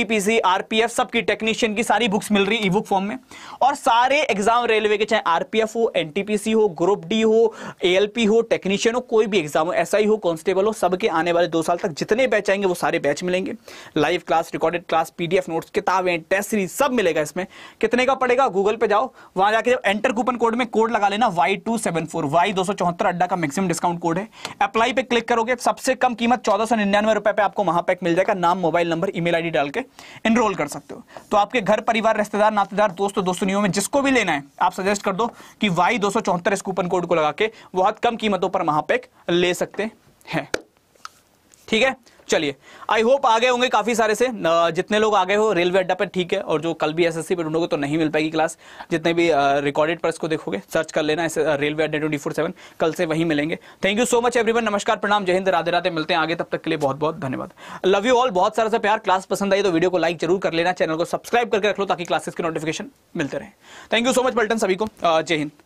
आरपीएफ सबकी टेक्नीशियन की सारी बुक्स मिल रही है ई बुक फॉर्म में और सारे एग्जाम रेलवे के चाहे आरपीएफ हो एन हो ग्रुप डी हो ए हो टेक्नीशियन हो कोई भी एग्जाम हो एस हो कॉन्स्टेबल हो सबके आने वाले दो साल तक जितने बैच आएंगे वो सारे बैच मिलेंगे live class recorded class PDF notes किताबें टेस्ट सीरीज सब मिलेगा इसमें कितने का पड़ेगा गूगल पे जाओ वहां जाके जब एंटर कूपन कोड में कोड लगा लेना Y two seven four Y दो सौ चौहत्तर अड्डा का मैक्सिमम डिस्काउंट कोड है अप्लाई पे क्लिक करोगे सबसे कम कीमत चौदह सौ निन्यानवे रुपए पे आपको महापैक मिल जाएगा नाम मोबाइल नंबर ईमेल आईडी डाल के एनरोल कर सकते हो तो आपके घर परिवार रिश्तेदार नातेदार दोस्तों दोस्तों में जिसको भी लेना है आप सजेस्ट कर दो कि वाई दो सौ चौहत्तर इस कूपन कोड को लगा के बहुत कम कीमतों पर महापैक ले सकते हैं ठीक है चलिए आई होप आ गए होंगे काफी सारे से जितने लोग आ गए हो रेलवे अड्डा पर ठीक है और जो कल भी एसएससी पर ढूंढोगे तो नहीं मिल पाएगी क्लास जितने भी रिकॉर्डेड पर इसको देखोगे सर्च कर लेना railway Adda twenty four seven कल से वहीं मिलेंगे thank you so much everyone नमस्कार प्रणाम जय हिंद राधे राधे मिलते हैं आगे तब तक के लिए बहुत बहुत धन्यवाद लव यू ऑल बहुत सारा सा प्यार क्लास पसंद आई तो वीडियो को लाइक जरूर कर लेना चैनल को सब्सक्राइब करके रख लो ताकि क्लासेस के नोटिफिकेशन मिलते रहे थैंक यू सो मच पल्टन सभी को जय हिंद